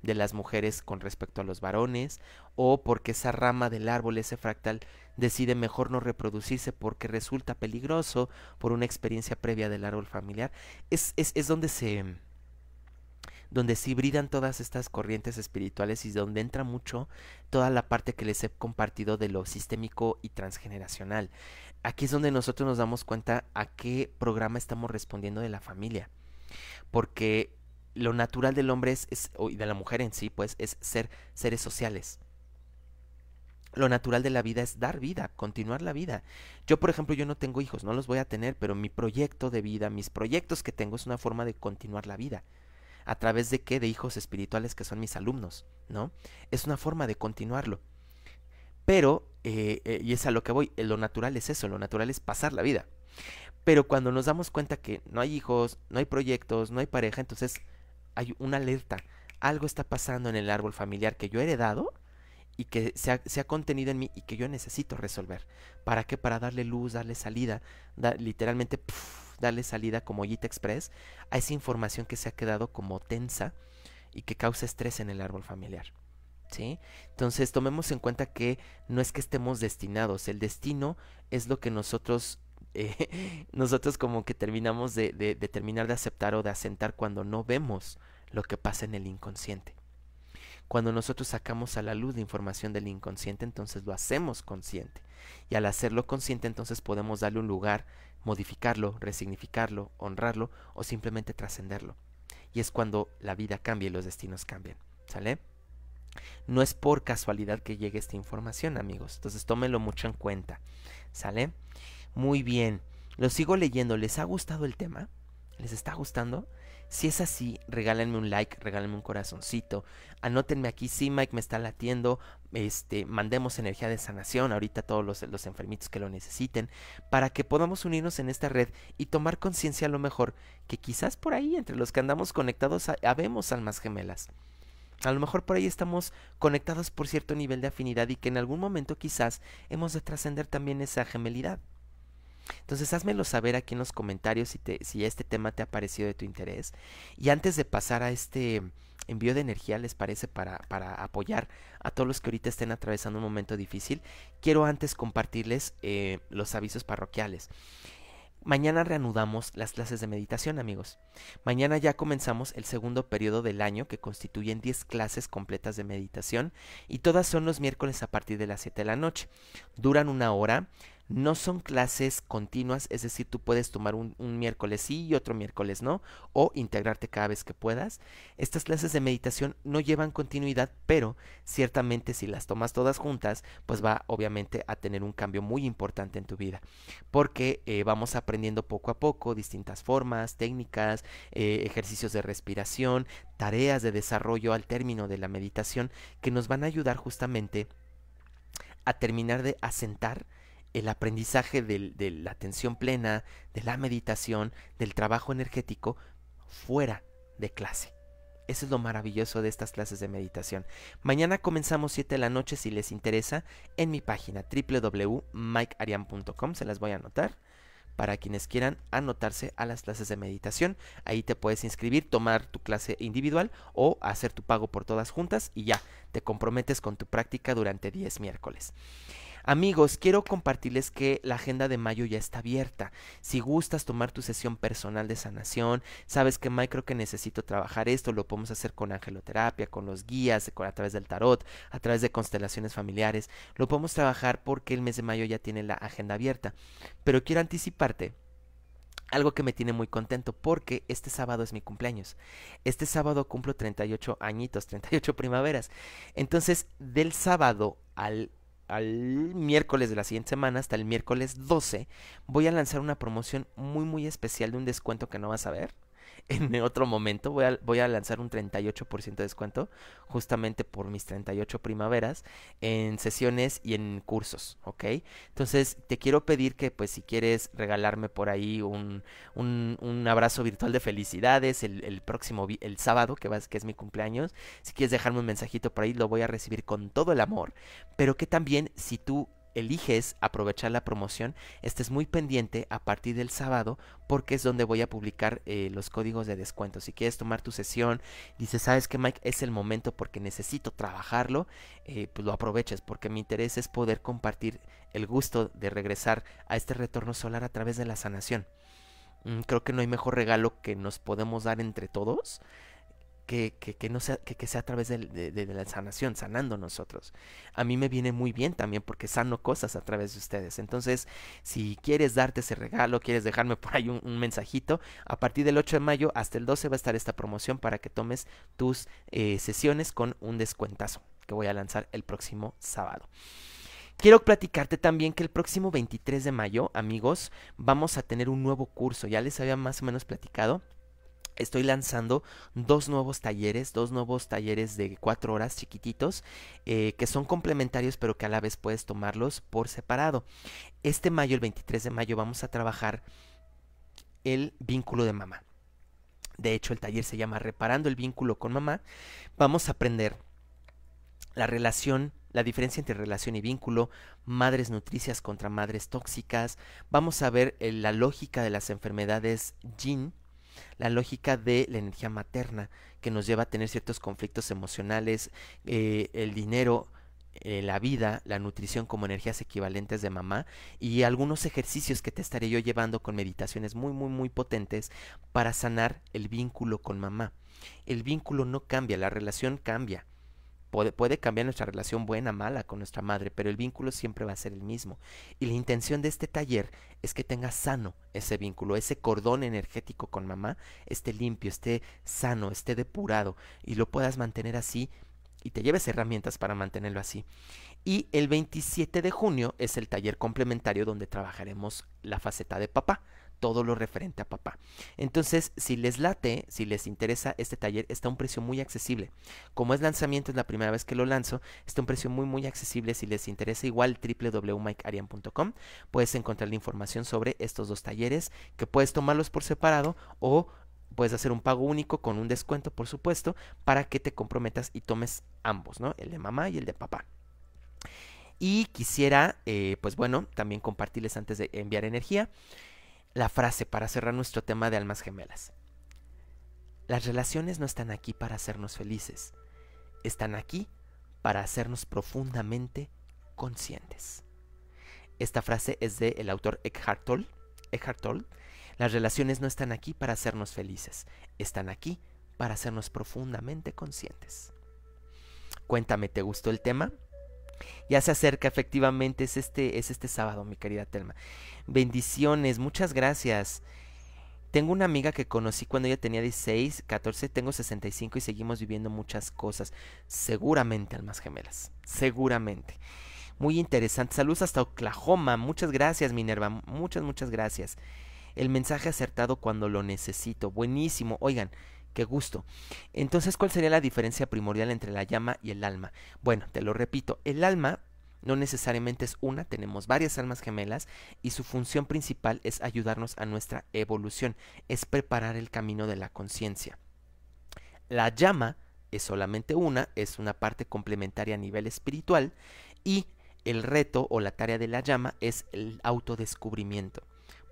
de las mujeres con respecto a los varones, o porque esa rama del árbol, ese fractal, decide mejor no reproducirse porque resulta peligroso por una experiencia previa del árbol familiar, es, donde se donde se hibridan todas estas corrientes espirituales y donde entra mucho toda la parte que les he compartido de lo sistémico y transgeneracional. Aquí es donde nosotros nos damos cuenta a qué programa estamos respondiendo de la familia. Porque lo natural del hombre es, y de la mujer en sí, pues, es ser seres sociales. Lo natural de la vida es dar vida, continuar la vida. Yo, por ejemplo, yo no tengo hijos, no los voy a tener, pero mi proyecto de vida, mis proyectos que tengo es una forma de continuar la vida. ¿A través de qué? De hijos espirituales que son mis alumnos, ¿no? Es una forma de continuarlo. Pero, eh, eh, y es a lo que voy, eh, lo natural es eso, lo natural es pasar la vida. Pero cuando nos damos cuenta que no hay hijos, no hay proyectos, no hay pareja, entonces hay una alerta. Algo está pasando en el árbol familiar que yo he heredado y que se ha, contenido en mí y que yo necesito resolver. ¿Para qué? Para darle luz, darle salida, literalmente darle salida como Yita Express a esa información que se ha quedado como tensa y que causa estrés en el árbol familiar. ¿Sí? Entonces tomemos en cuenta que no es que estemos destinados, el destino es lo que nosotros, eh, nosotros como que terminamos de, terminar de aceptar o de asentar cuando no vemos lo que pasa en el inconsciente. Cuando nosotros sacamos a la luz la información del inconsciente, entonces lo hacemos consciente. Y al hacerlo consciente, entonces podemos darle un lugar, modificarlo, resignificarlo, honrarlo o simplemente trascenderlo. Y es cuando la vida cambia y los destinos cambian. ¿Sale? No es por casualidad que llegue esta información, amigos. Entonces tómenlo mucho en cuenta. ¿Sale? Muy bien. Lo sigo leyendo. ¿Les ha gustado el tema? ¿Les está gustando? Si es así, regálenme un like, regálenme un corazoncito. Anótenme aquí, si Mike me está latiendo. Este, mandemos energía de sanación ahorita a todos los, los enfermitos que lo necesiten. Para que podamos unirnos en esta red y tomar conciencia a lo mejor que quizás por ahí, entre los que andamos conectados, habemos almas gemelas. A lo mejor por ahí estamos conectados por cierto nivel de afinidad y que en algún momento quizás hemos de trascender también esa gemelidad. Entonces házmelo saber aquí en los comentarios si, este tema te ha parecido de tu interés. Y antes de pasar a este envío de energía, les parece, para, apoyar a todos los que ahorita estén atravesando un momento difícil, quiero antes compartirles eh, los avisos parroquiales. Mañana reanudamos las clases de meditación, amigos. Mañana ya comenzamos el segundo periodo del año que constituyen 10 clases completas de meditación y todas son los miércoles a partir de las 7 de la noche. Duran una hora, no son clases continuas, es decir, tú puedes tomar un, miércoles sí y otro miércoles no, o integrarte cada vez que puedas. Estas clases de meditación no llevan continuidad, pero ciertamente si las tomas todas juntas, pues va obviamente a tener un cambio muy importante en tu vida, porque eh, vamos aprendiendo poco a poco distintas formas, técnicas, eh, ejercicios de respiración, tareas de desarrollo al término de la meditación que nos van a ayudar justamente a terminar de asentar el aprendizaje de la atención plena, de la meditación, del trabajo energético fuera de clase. Eso es lo maravilloso de estas clases de meditación. Mañana comenzamos 7 de la noche si les interesa en mi página www.mikearian.com. Se las voy a anotar para quienes quieran anotarse a las clases de meditación. Ahí te puedes inscribir, tomar tu clase individual o hacer tu pago por todas juntas y ya, te comprometes con tu práctica durante 10 miércoles. Amigos, quiero compartirles que la agenda de mayo ya está abierta. Si gustas tomar tu sesión personal de sanación, sabes que Mike creo que necesito trabajar esto, lo podemos hacer con angeloterapia, con los guías, a través del tarot, a través de constelaciones familiares. Lo podemos trabajar porque el mes de mayo ya tiene la agenda abierta. Pero quiero anticiparte algo que me tiene muy contento porque este sábado es mi cumpleaños. Este sábado cumplo 38 añitos, 38 primaveras. Entonces, del sábado al al miércoles de la siguiente semana, hasta el miércoles 12, voy a lanzar una promoción muy muy especial de un descuento que no vas a ver en otro momento. Voy a, lanzar un 38% de descuento justamente por mis 38 primaveras en sesiones y en cursos, ¿ok? Entonces te quiero pedir que pues si quieres regalarme por ahí un, abrazo virtual de felicidades el, próximo, el sábado que, vas, que es mi cumpleaños, si quieres dejarme un mensajito por ahí lo voy a recibir con todo el amor, pero que también si tú eliges aprovechar la promoción, estés muy pendiente a partir del sábado porque es donde voy a publicar eh, los códigos de descuento. Si quieres tomar tu sesión, dices, sabes que Mike es el momento porque necesito trabajarlo, eh, pues lo aproveches porque mi interés es poder compartir el gusto de regresar a este retorno solar a través de la sanación. Mm, creo que no hay mejor regalo que nos podemos dar entre todos que, no sea, que, sea a través de, la sanación, sanando nosotros. A mí me viene muy bien también porque sano cosas a través de ustedes. Entonces, si quieres darte ese regalo, quieres dejarme por ahí un, mensajito, a partir del 8 de mayo hasta el 12 va a estar esta promoción para que tomes tus eh, sesiones con un descuentazo que voy a lanzar el próximo sábado. Quiero platicarte también que el próximo 23 de mayo, amigos, vamos a tener un nuevo curso. Ya les había más o menos platicado estoy lanzando dos nuevos talleres, dos nuevos talleres de cuatro horas chiquititos, eh, que son complementarios pero que a la vez puedes tomarlos por separado. Este mayo, el 23 de mayo, vamos a trabajar el vínculo de mamá. De hecho, el taller se llama Reparando el vínculo con mamá. Vamos a aprender la relación la diferencia entre relación y vínculo, madres nutricias contra madres tóxicas. Vamos a ver eh, la lógica de las enfermedades jean la lógica de la energía materna, que nos lleva a tener ciertos conflictos emocionales, eh, el dinero, eh, la vida, la nutrición como energías equivalentes de mamá y algunos ejercicios que te estaré yo llevando con meditaciones muy, muy, muy potentes para sanar el vínculo con mamá. El vínculo no cambia, la relación cambia. Puede, cambiar nuestra relación buena, mala con nuestra madre, pero el vínculo siempre va a ser el mismo. Y la intención de este taller es que tengas sano ese vínculo, ese cordón energético con mamá, esté limpio, esté sano, esté depurado y lo puedas mantener así y te lleves herramientas para mantenerlo así. Y el 27 de junio es el taller complementario donde trabajaremos la faceta de papá, todo lo referente a papá. Entonces, si les late, si les interesa este taller, está a un precio muy accesible. Como es lanzamiento, es la primera vez que lo lanzo, está a un precio muy muy accesible. Si les interesa, igual www.mikearian.com puedes encontrar la información sobre estos dos talleres, que puedes tomarlos por separado o puedes hacer un pago único con un descuento, por supuesto, para que te comprometas y tomes ambos, ¿no? El de mamá y el de papá. Y quisiera, eh, pues bueno, también compartirles antes de enviar energía la frase para cerrar nuestro tema de almas gemelas. Las relaciones no están aquí para hacernos felices, están aquí para hacernos profundamente conscientes. Esta frase es de el autor Eckhart Tolle. Eckhart Tolle. Las relaciones no están aquí para hacernos felices, están aquí para hacernos profundamente conscientes. Cuéntame, ¿te gustó el tema? Ya se acerca efectivamente, es este, es este sábado, mi querida Telma. Bendiciones, muchas gracias. Tengo una amiga que conocí cuando ella tenía 16, 14, tengo 65 y seguimos viviendo muchas cosas. Seguramente, almas gemelas. Seguramente. Muy interesante. Saludos hasta Oklahoma. Muchas gracias, Minerva. Muchas, muchas gracias. El mensaje acertado cuando lo necesito. Buenísimo. Oigan, qué gusto. Entonces, ¿cuál sería la diferencia primordial entre la llama y el alma? Bueno, te lo repito, el alma no necesariamente es una, tenemos varias almas gemelas y su función principal es ayudarnos a nuestra evolución, es preparar el camino de la conciencia. La llama es solamente una, es una parte complementaria a nivel espiritual y el reto o la tarea de la llama es el autodescubrimiento.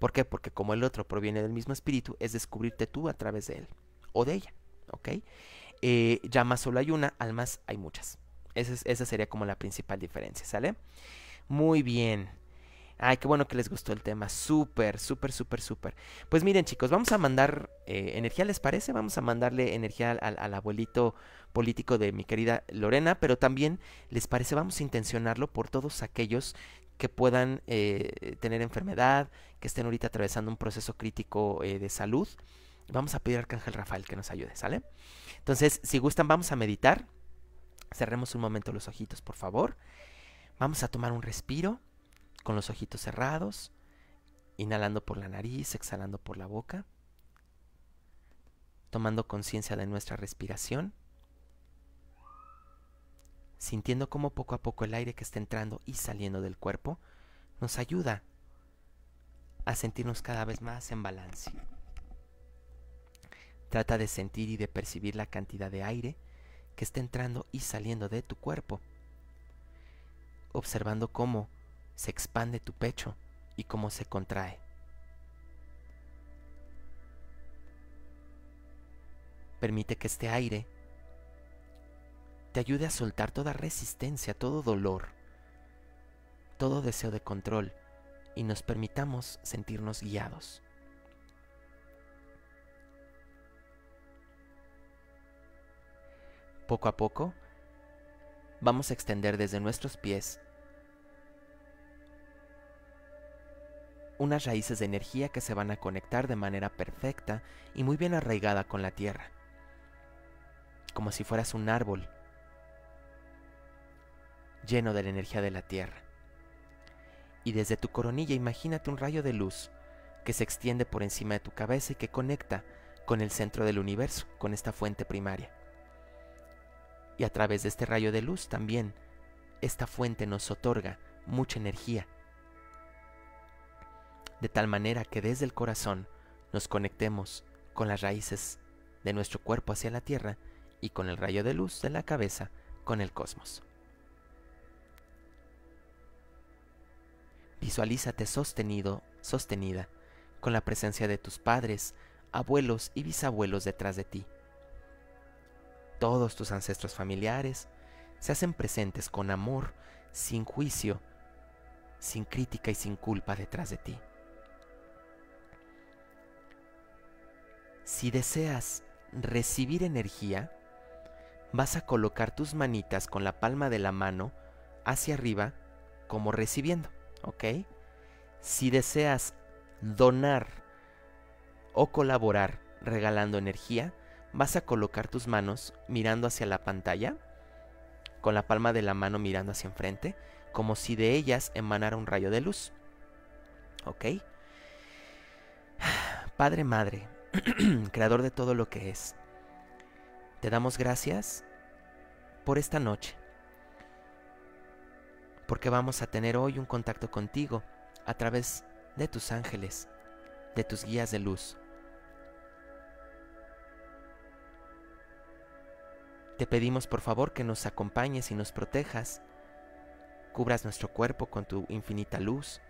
¿Por qué? Porque como el otro proviene del mismo espíritu, es descubrirte tú a través de él o de ella, ¿ok? Eh, ya más solo hay una, almas hay muchas. Esa, sería como la principal diferencia, ¿sale? Muy bien. Ay, qué bueno que les gustó el tema. Súper, súper, súper, súper. Pues miren, chicos, vamos a mandar eh, energía, ¿les parece? Vamos a mandarle energía al, abuelito político de mi querida Lorena, pero también, ¿les parece? Vamos a intencionarlo por todos aquellos que puedan eh, tener enfermedad, que estén ahorita atravesando un proceso crítico de salud. Vamos a pedir al Arcángel Rafael que nos ayude, ¿sale? Entonces, si gustan, vamos a meditar. Cerremos un momento los ojitos, por favor. Vamos a tomar un respiro con los ojitos cerrados, inhalando por la nariz, exhalando por la boca, tomando conciencia de nuestra respiración, sintiendo cómo poco a poco el aire que está entrando y saliendo del cuerpo nos ayuda a sentirnos cada vez más en balance. Trata de sentir y de percibir la cantidad de aire que está entrando y saliendo de tu cuerpo, observando cómo se expande tu pecho y cómo se contrae. Permite que este aire te ayude a soltar toda resistencia, todo dolor, todo deseo de control y nos permitamos sentirnos guiados. Poco a poco, vamos a extender desde nuestros pies unas raíces de energía que se van a conectar de manera perfecta y muy bien arraigada con la tierra, como si fueras un árbol lleno de la energía de la tierra. Y desde tu coronilla imagínate un rayo de luz que se extiende por encima de tu cabeza y que conecta con el centro del universo, con esta fuente primaria y a través de este rayo de luz también esta fuente nos otorga mucha energía. De tal manera que desde el corazón nos conectemos con las raíces de nuestro cuerpo hacia la tierra y con el rayo de luz de la cabeza con el cosmos. Visualízate sostenido, sostenida, con la presencia de tus padres, abuelos y bisabuelos detrás de ti todos tus ancestros familiares, se hacen presentes con amor, sin juicio, sin crítica y sin culpa detrás de ti. Si deseas recibir energía, vas a colocar tus manitas con la palma de la mano hacia arriba como recibiendo, ¿ok? Si deseas donar o colaborar regalando energía, vas a colocar tus manos mirando hacia la pantalla, con la palma de la mano mirando hacia enfrente, como si de ellas emanara un rayo de luz. ¿Ok? Padre, Madre, Creador de todo lo que es, te damos gracias por esta noche, porque vamos a tener hoy un contacto contigo a través de tus ángeles, de tus guías de luz Te pedimos por favor que nos acompañes y nos protejas, cubras nuestro cuerpo con tu infinita luz,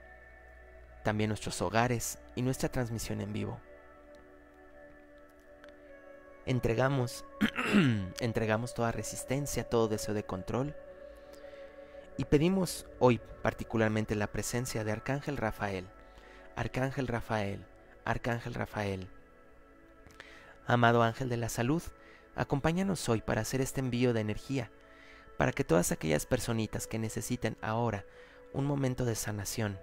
también nuestros hogares y nuestra transmisión en vivo. Entregamos, entregamos toda resistencia, todo deseo de control y pedimos hoy particularmente la presencia de Arcángel Rafael, Arcángel Rafael, Arcángel Rafael, amado Ángel de la Salud, Acompáñanos hoy para hacer este envío de energía, para que todas aquellas personitas que necesiten ahora un momento de sanación,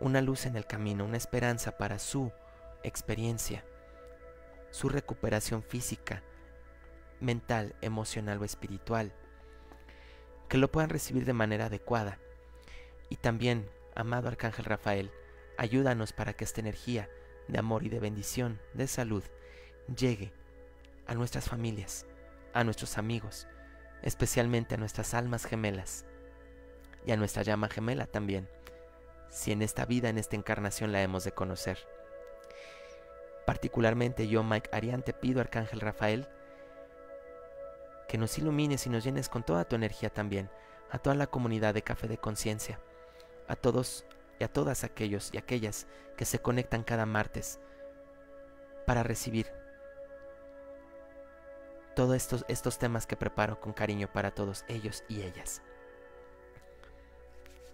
una luz en el camino, una esperanza para su experiencia, su recuperación física, mental, emocional o espiritual, que lo puedan recibir de manera adecuada. Y también, amado Arcángel Rafael, ayúdanos para que esta energía de amor y de bendición, de salud, llegue a nuestras familias, a nuestros amigos, especialmente a nuestras almas gemelas y a nuestra llama gemela también, si en esta vida, en esta encarnación la hemos de conocer. Particularmente yo, Mike Arián, te pido, Arcángel Rafael, que nos ilumines y nos llenes con toda tu energía también, a toda la comunidad de Café de Conciencia, a todos y a todas aquellos y aquellas que se conectan cada martes para recibir todos estos, estos temas que preparo con cariño para todos ellos y ellas.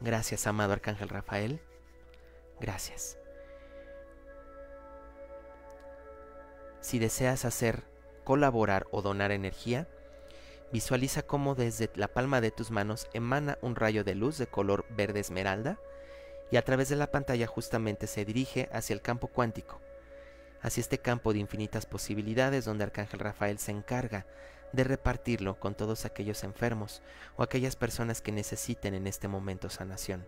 Gracias, amado Arcángel Rafael. Gracias. Si deseas hacer, colaborar o donar energía, visualiza cómo desde la palma de tus manos emana un rayo de luz de color verde esmeralda y a través de la pantalla justamente se dirige hacia el campo cuántico hacia este campo de infinitas posibilidades donde Arcángel Rafael se encarga de repartirlo con todos aquellos enfermos o aquellas personas que necesiten en este momento sanación.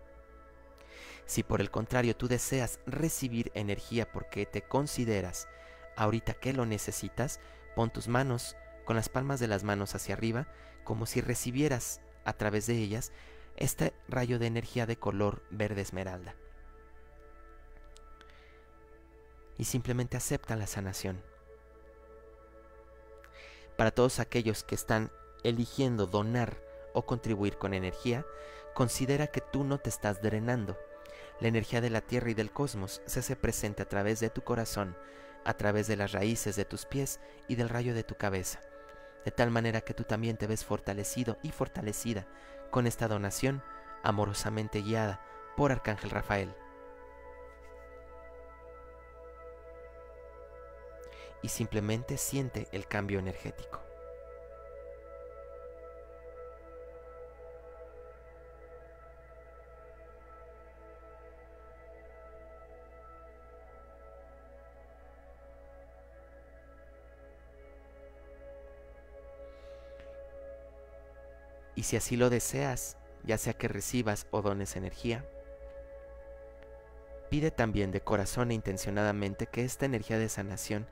Si por el contrario tú deseas recibir energía porque te consideras ahorita que lo necesitas, pon tus manos con las palmas de las manos hacia arriba como si recibieras a través de ellas este rayo de energía de color verde esmeralda. y simplemente acepta la sanación. Para todos aquellos que están eligiendo donar o contribuir con energía, considera que tú no te estás drenando. La energía de la Tierra y del cosmos se hace presente a través de tu corazón, a través de las raíces de tus pies y del rayo de tu cabeza, de tal manera que tú también te ves fortalecido y fortalecida con esta donación amorosamente guiada por Arcángel Rafael. y simplemente siente el cambio energético. Y si así lo deseas, ya sea que recibas o dones energía, pide también de corazón e intencionadamente que esta energía de sanación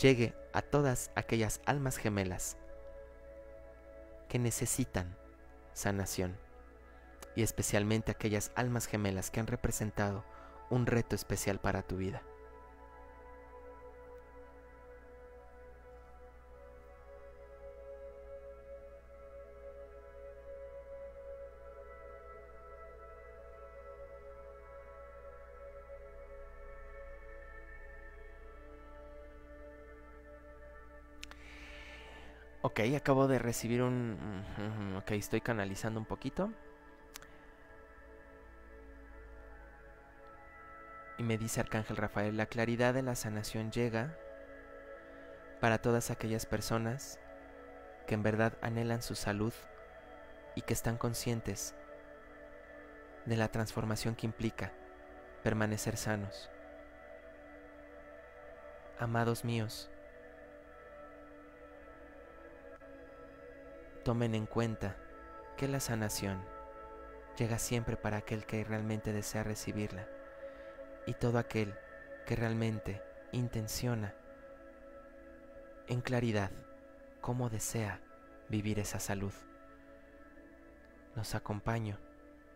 llegue a todas aquellas almas gemelas que necesitan sanación y especialmente aquellas almas gemelas que han representado un reto especial para tu vida. Ok, acabo de recibir un... Ok, estoy canalizando un poquito. Y me dice Arcángel Rafael, la claridad de la sanación llega para todas aquellas personas que en verdad anhelan su salud y que están conscientes de la transformación que implica permanecer sanos. Amados míos, Tomen en cuenta que la sanación llega siempre para aquel que realmente desea recibirla y todo aquel que realmente intenciona en claridad cómo desea vivir esa salud. Los acompaño,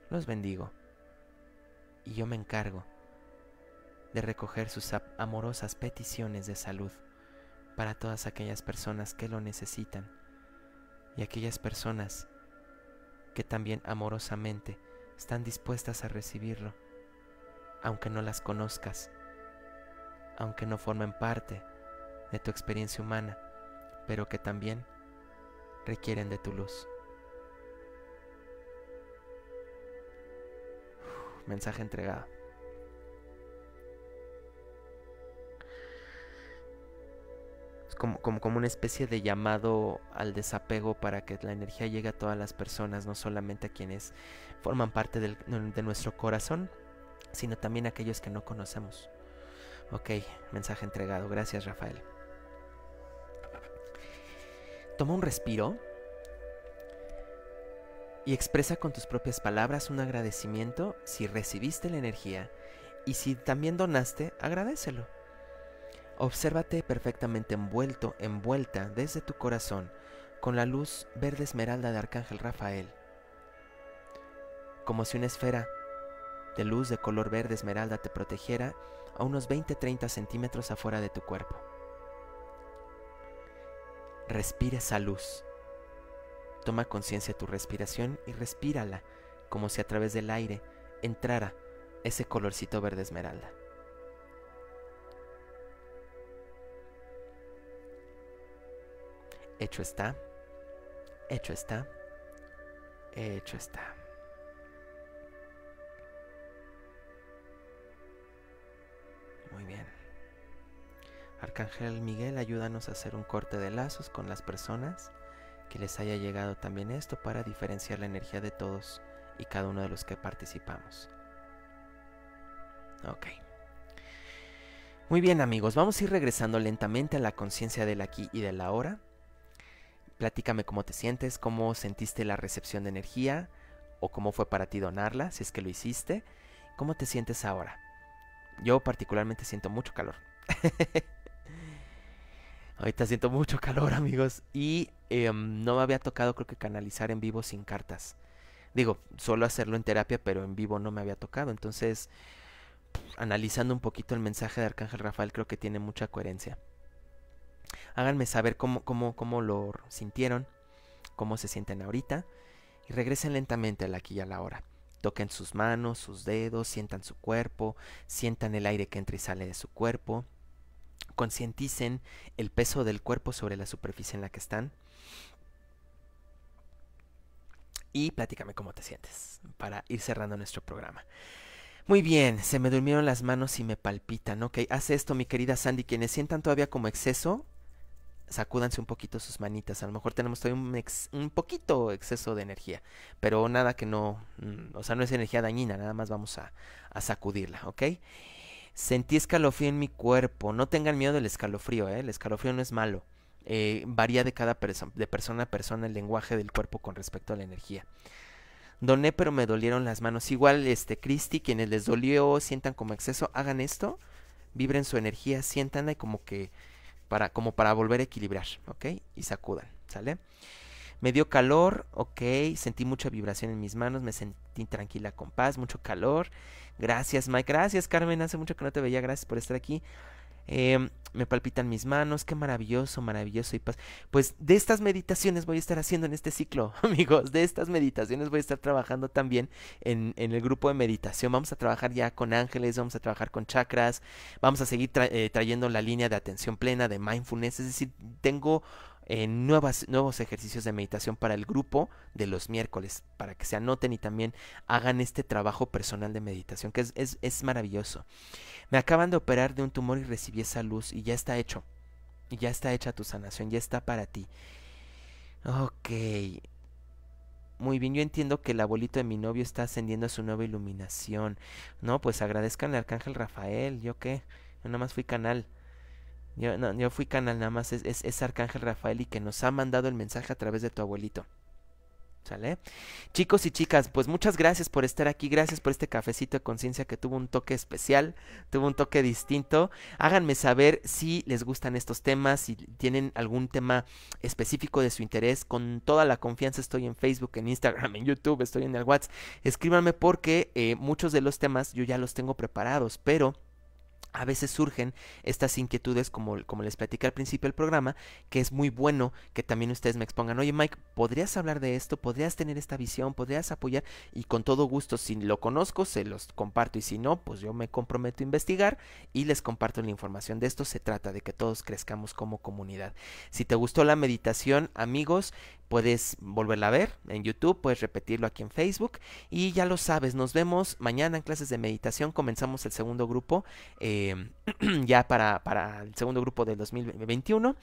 los bendigo y yo me encargo de recoger sus amorosas peticiones de salud para todas aquellas personas que lo necesitan y aquellas personas que también amorosamente están dispuestas a recibirlo, aunque no las conozcas, aunque no formen parte de tu experiencia humana, pero que también requieren de tu luz. mensaje entregado. como, una especie de llamado al desapego para que la energía llegue a todas las personas, no solamente a quienes forman parte de nuestro corazón, sino también a aquellos que no conocemos. Ok, mensaje entregado. Gracias, Rafael. Toma un respiro y expresa con tus propias palabras un agradecimiento si recibiste la energía y si también donaste, agradecelo. Obsérvate perfectamente envuelto, envuelta desde tu corazón con la luz verde esmeralda de Arcángel Rafael, como si una esfera de luz de color verde esmeralda te protegiera a unos 20-30 centímetros afuera de tu cuerpo. Respira esa luz. Toma conciencia de tu respiración y respírala como si a través del aire entrara ese colorcito verde esmeralda. Hecho está. Hecho está. Hecho está. Muy bien. Arcángel Miguel, ayúdanos a hacer un corte de lazos con las personas que les haya llegado también esto para diferenciar la energía de todos y cada uno de los que participamos. Ok. Muy bien amigos, vamos a ir regresando lentamente a la conciencia del aquí y del ahora Platícame cómo te sientes, cómo sentiste la recepción de energía o cómo fue para ti donarla, si es que lo hiciste, cómo te sientes ahora. Yo particularmente siento mucho calor. Ahorita siento mucho calor, amigos. Y em, no me había tocado, creo que canalizar en vivo sin cartas. Digo, solo hacerlo en terapia, pero en vivo no me había tocado. Entonces, analizando un poquito el mensaje de Arcángel Rafael, creo que tiene mucha coherencia. Háganme saber cómo, lo sintieron, cómo se sienten ahorita. Y regresen lentamente la aquí y a la hora. Toquen sus manos, sus dedos, sientan su cuerpo, sientan el aire que entra y sale de su cuerpo. Concienticen el peso del cuerpo sobre la superficie en la que están. Y platícame cómo te sientes para ir cerrando nuestro programa. Muy bien, se me durmieron las manos y me palpitan. Ok, haz esto, mi querida Sandy. Quienes sientan todavía como exceso, sacúdanse un poquito sus manitas. A lo mejor tenemos todavía un, poquito exceso de energía, pero nada que no, mm, o sea, no es energía dañina, nada más vamos a, sacudirla, ¿ok? Sentí escalofrío en mi cuerpo. No tengan miedo del escalofrío, ¿eh? El escalofrío no es malo. Eh, varía de cada persona, de persona a persona el lenguaje del cuerpo con respecto a la energía. Doné, pero me dolieron las manos. Igual, este, Cristi, quienes les dolió, sientan como exceso, hagan esto, vibren su energía, siéntanla y como que como para volver a equilibrar, ¿ok? Y sacudan, ¿sale? Me dio calor, ok, sentí mucha vibración en mis manos, me sentí tranquila con paz, mucho calor. Gracias Mike, gracias Carmen, hace mucho que no te veía, gracias por estar aquí. Em, me palpitan mis manos, qué maravilloso, maravilloso y paz. Pues de estas meditaciones voy a estar haciendo en este ciclo, amigos, de estas meditaciones voy a estar trabajando también en, el grupo de meditación. Vamos a trabajar ya con ángeles, vamos a trabajar con chakras, vamos a seguir eh, trayendo la línea de atención plena, de mindfulness, es decir, tengo eh, nuevas, nuevos ejercicios de meditación para el grupo de los miércoles, para que se anoten y también hagan este trabajo personal de meditación, que es, es maravilloso. Me acaban de operar de un tumor y recibí esa luz y ya está hecho. Y ya está hecha tu sanación, ya está para ti. Ok. Muy bien, yo entiendo que el abuelito de mi novio está ascendiendo a su nueva iluminación. No, pues agradezcan al arcángel Rafael, yo qué, yo nada más fui canal. Yo, fui canal, nada más es, Arcángel Rafael y que nos ha mandado el mensaje a través de tu abuelito. ¿Sale? Chicos y chicas, pues muchas gracias por estar aquí, gracias por este cafecito de conciencia que tuvo un toque especial, tuvo un toque distinto. Háganme saber si les gustan estos temas, si tienen algún tema específico de su interés. Con toda la confianza estoy en Facebook, en Instagram, en YouTube, estoy en el WhatsApp. Escríbanme porque eh, muchos de los temas yo ya los tengo preparados, pero a veces surgen estas inquietudes, como, les platicé al principio del programa, que es muy bueno que también ustedes me expongan, oye Mike, ¿podrías hablar de esto? ¿Podrías tener esta visión? ¿Podrías apoyar? Y con todo gusto, si lo conozco, se los comparto y si no, pues yo me comprometo a investigar y les comparto la información. De esto se trata, de que todos crezcamos como comunidad. Si te gustó la meditación, amigos, puedes volverla a ver en YouTube, puedes repetirlo aquí en Facebook y ya lo sabes, nos vemos mañana en clases de meditación, comenzamos el segundo grupo. Eh, eh, ya para, el segundo grupo del 2021.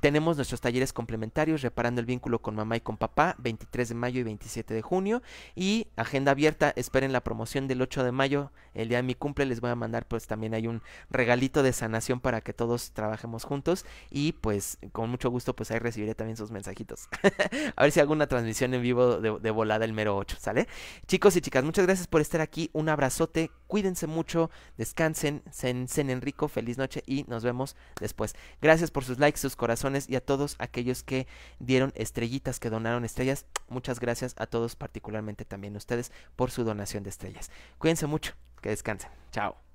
Tenemos nuestros talleres complementarios, reparando el vínculo con mamá y con papá, 23 de mayo y 27 de junio. Y agenda abierta, esperen la promoción del 8 de mayo, el día de mi cumple, les voy a mandar pues también hay un regalito de sanación para que todos trabajemos juntos. Y pues con mucho gusto pues ahí recibiré también sus mensajitos. a ver si hago una transmisión en vivo de, volada el mero 8, ¿sale? Chicos y chicas, muchas gracias por estar aquí, un abrazote, cuídense mucho, descansen, se en Enrico, feliz noche y nos vemos después. Gracias por sus likes, sus corazones y a todos aquellos que dieron estrellitas, que donaron estrellas. Muchas gracias a todos, particularmente también a ustedes, por su donación de estrellas. Cuídense mucho, que descansen. Chao.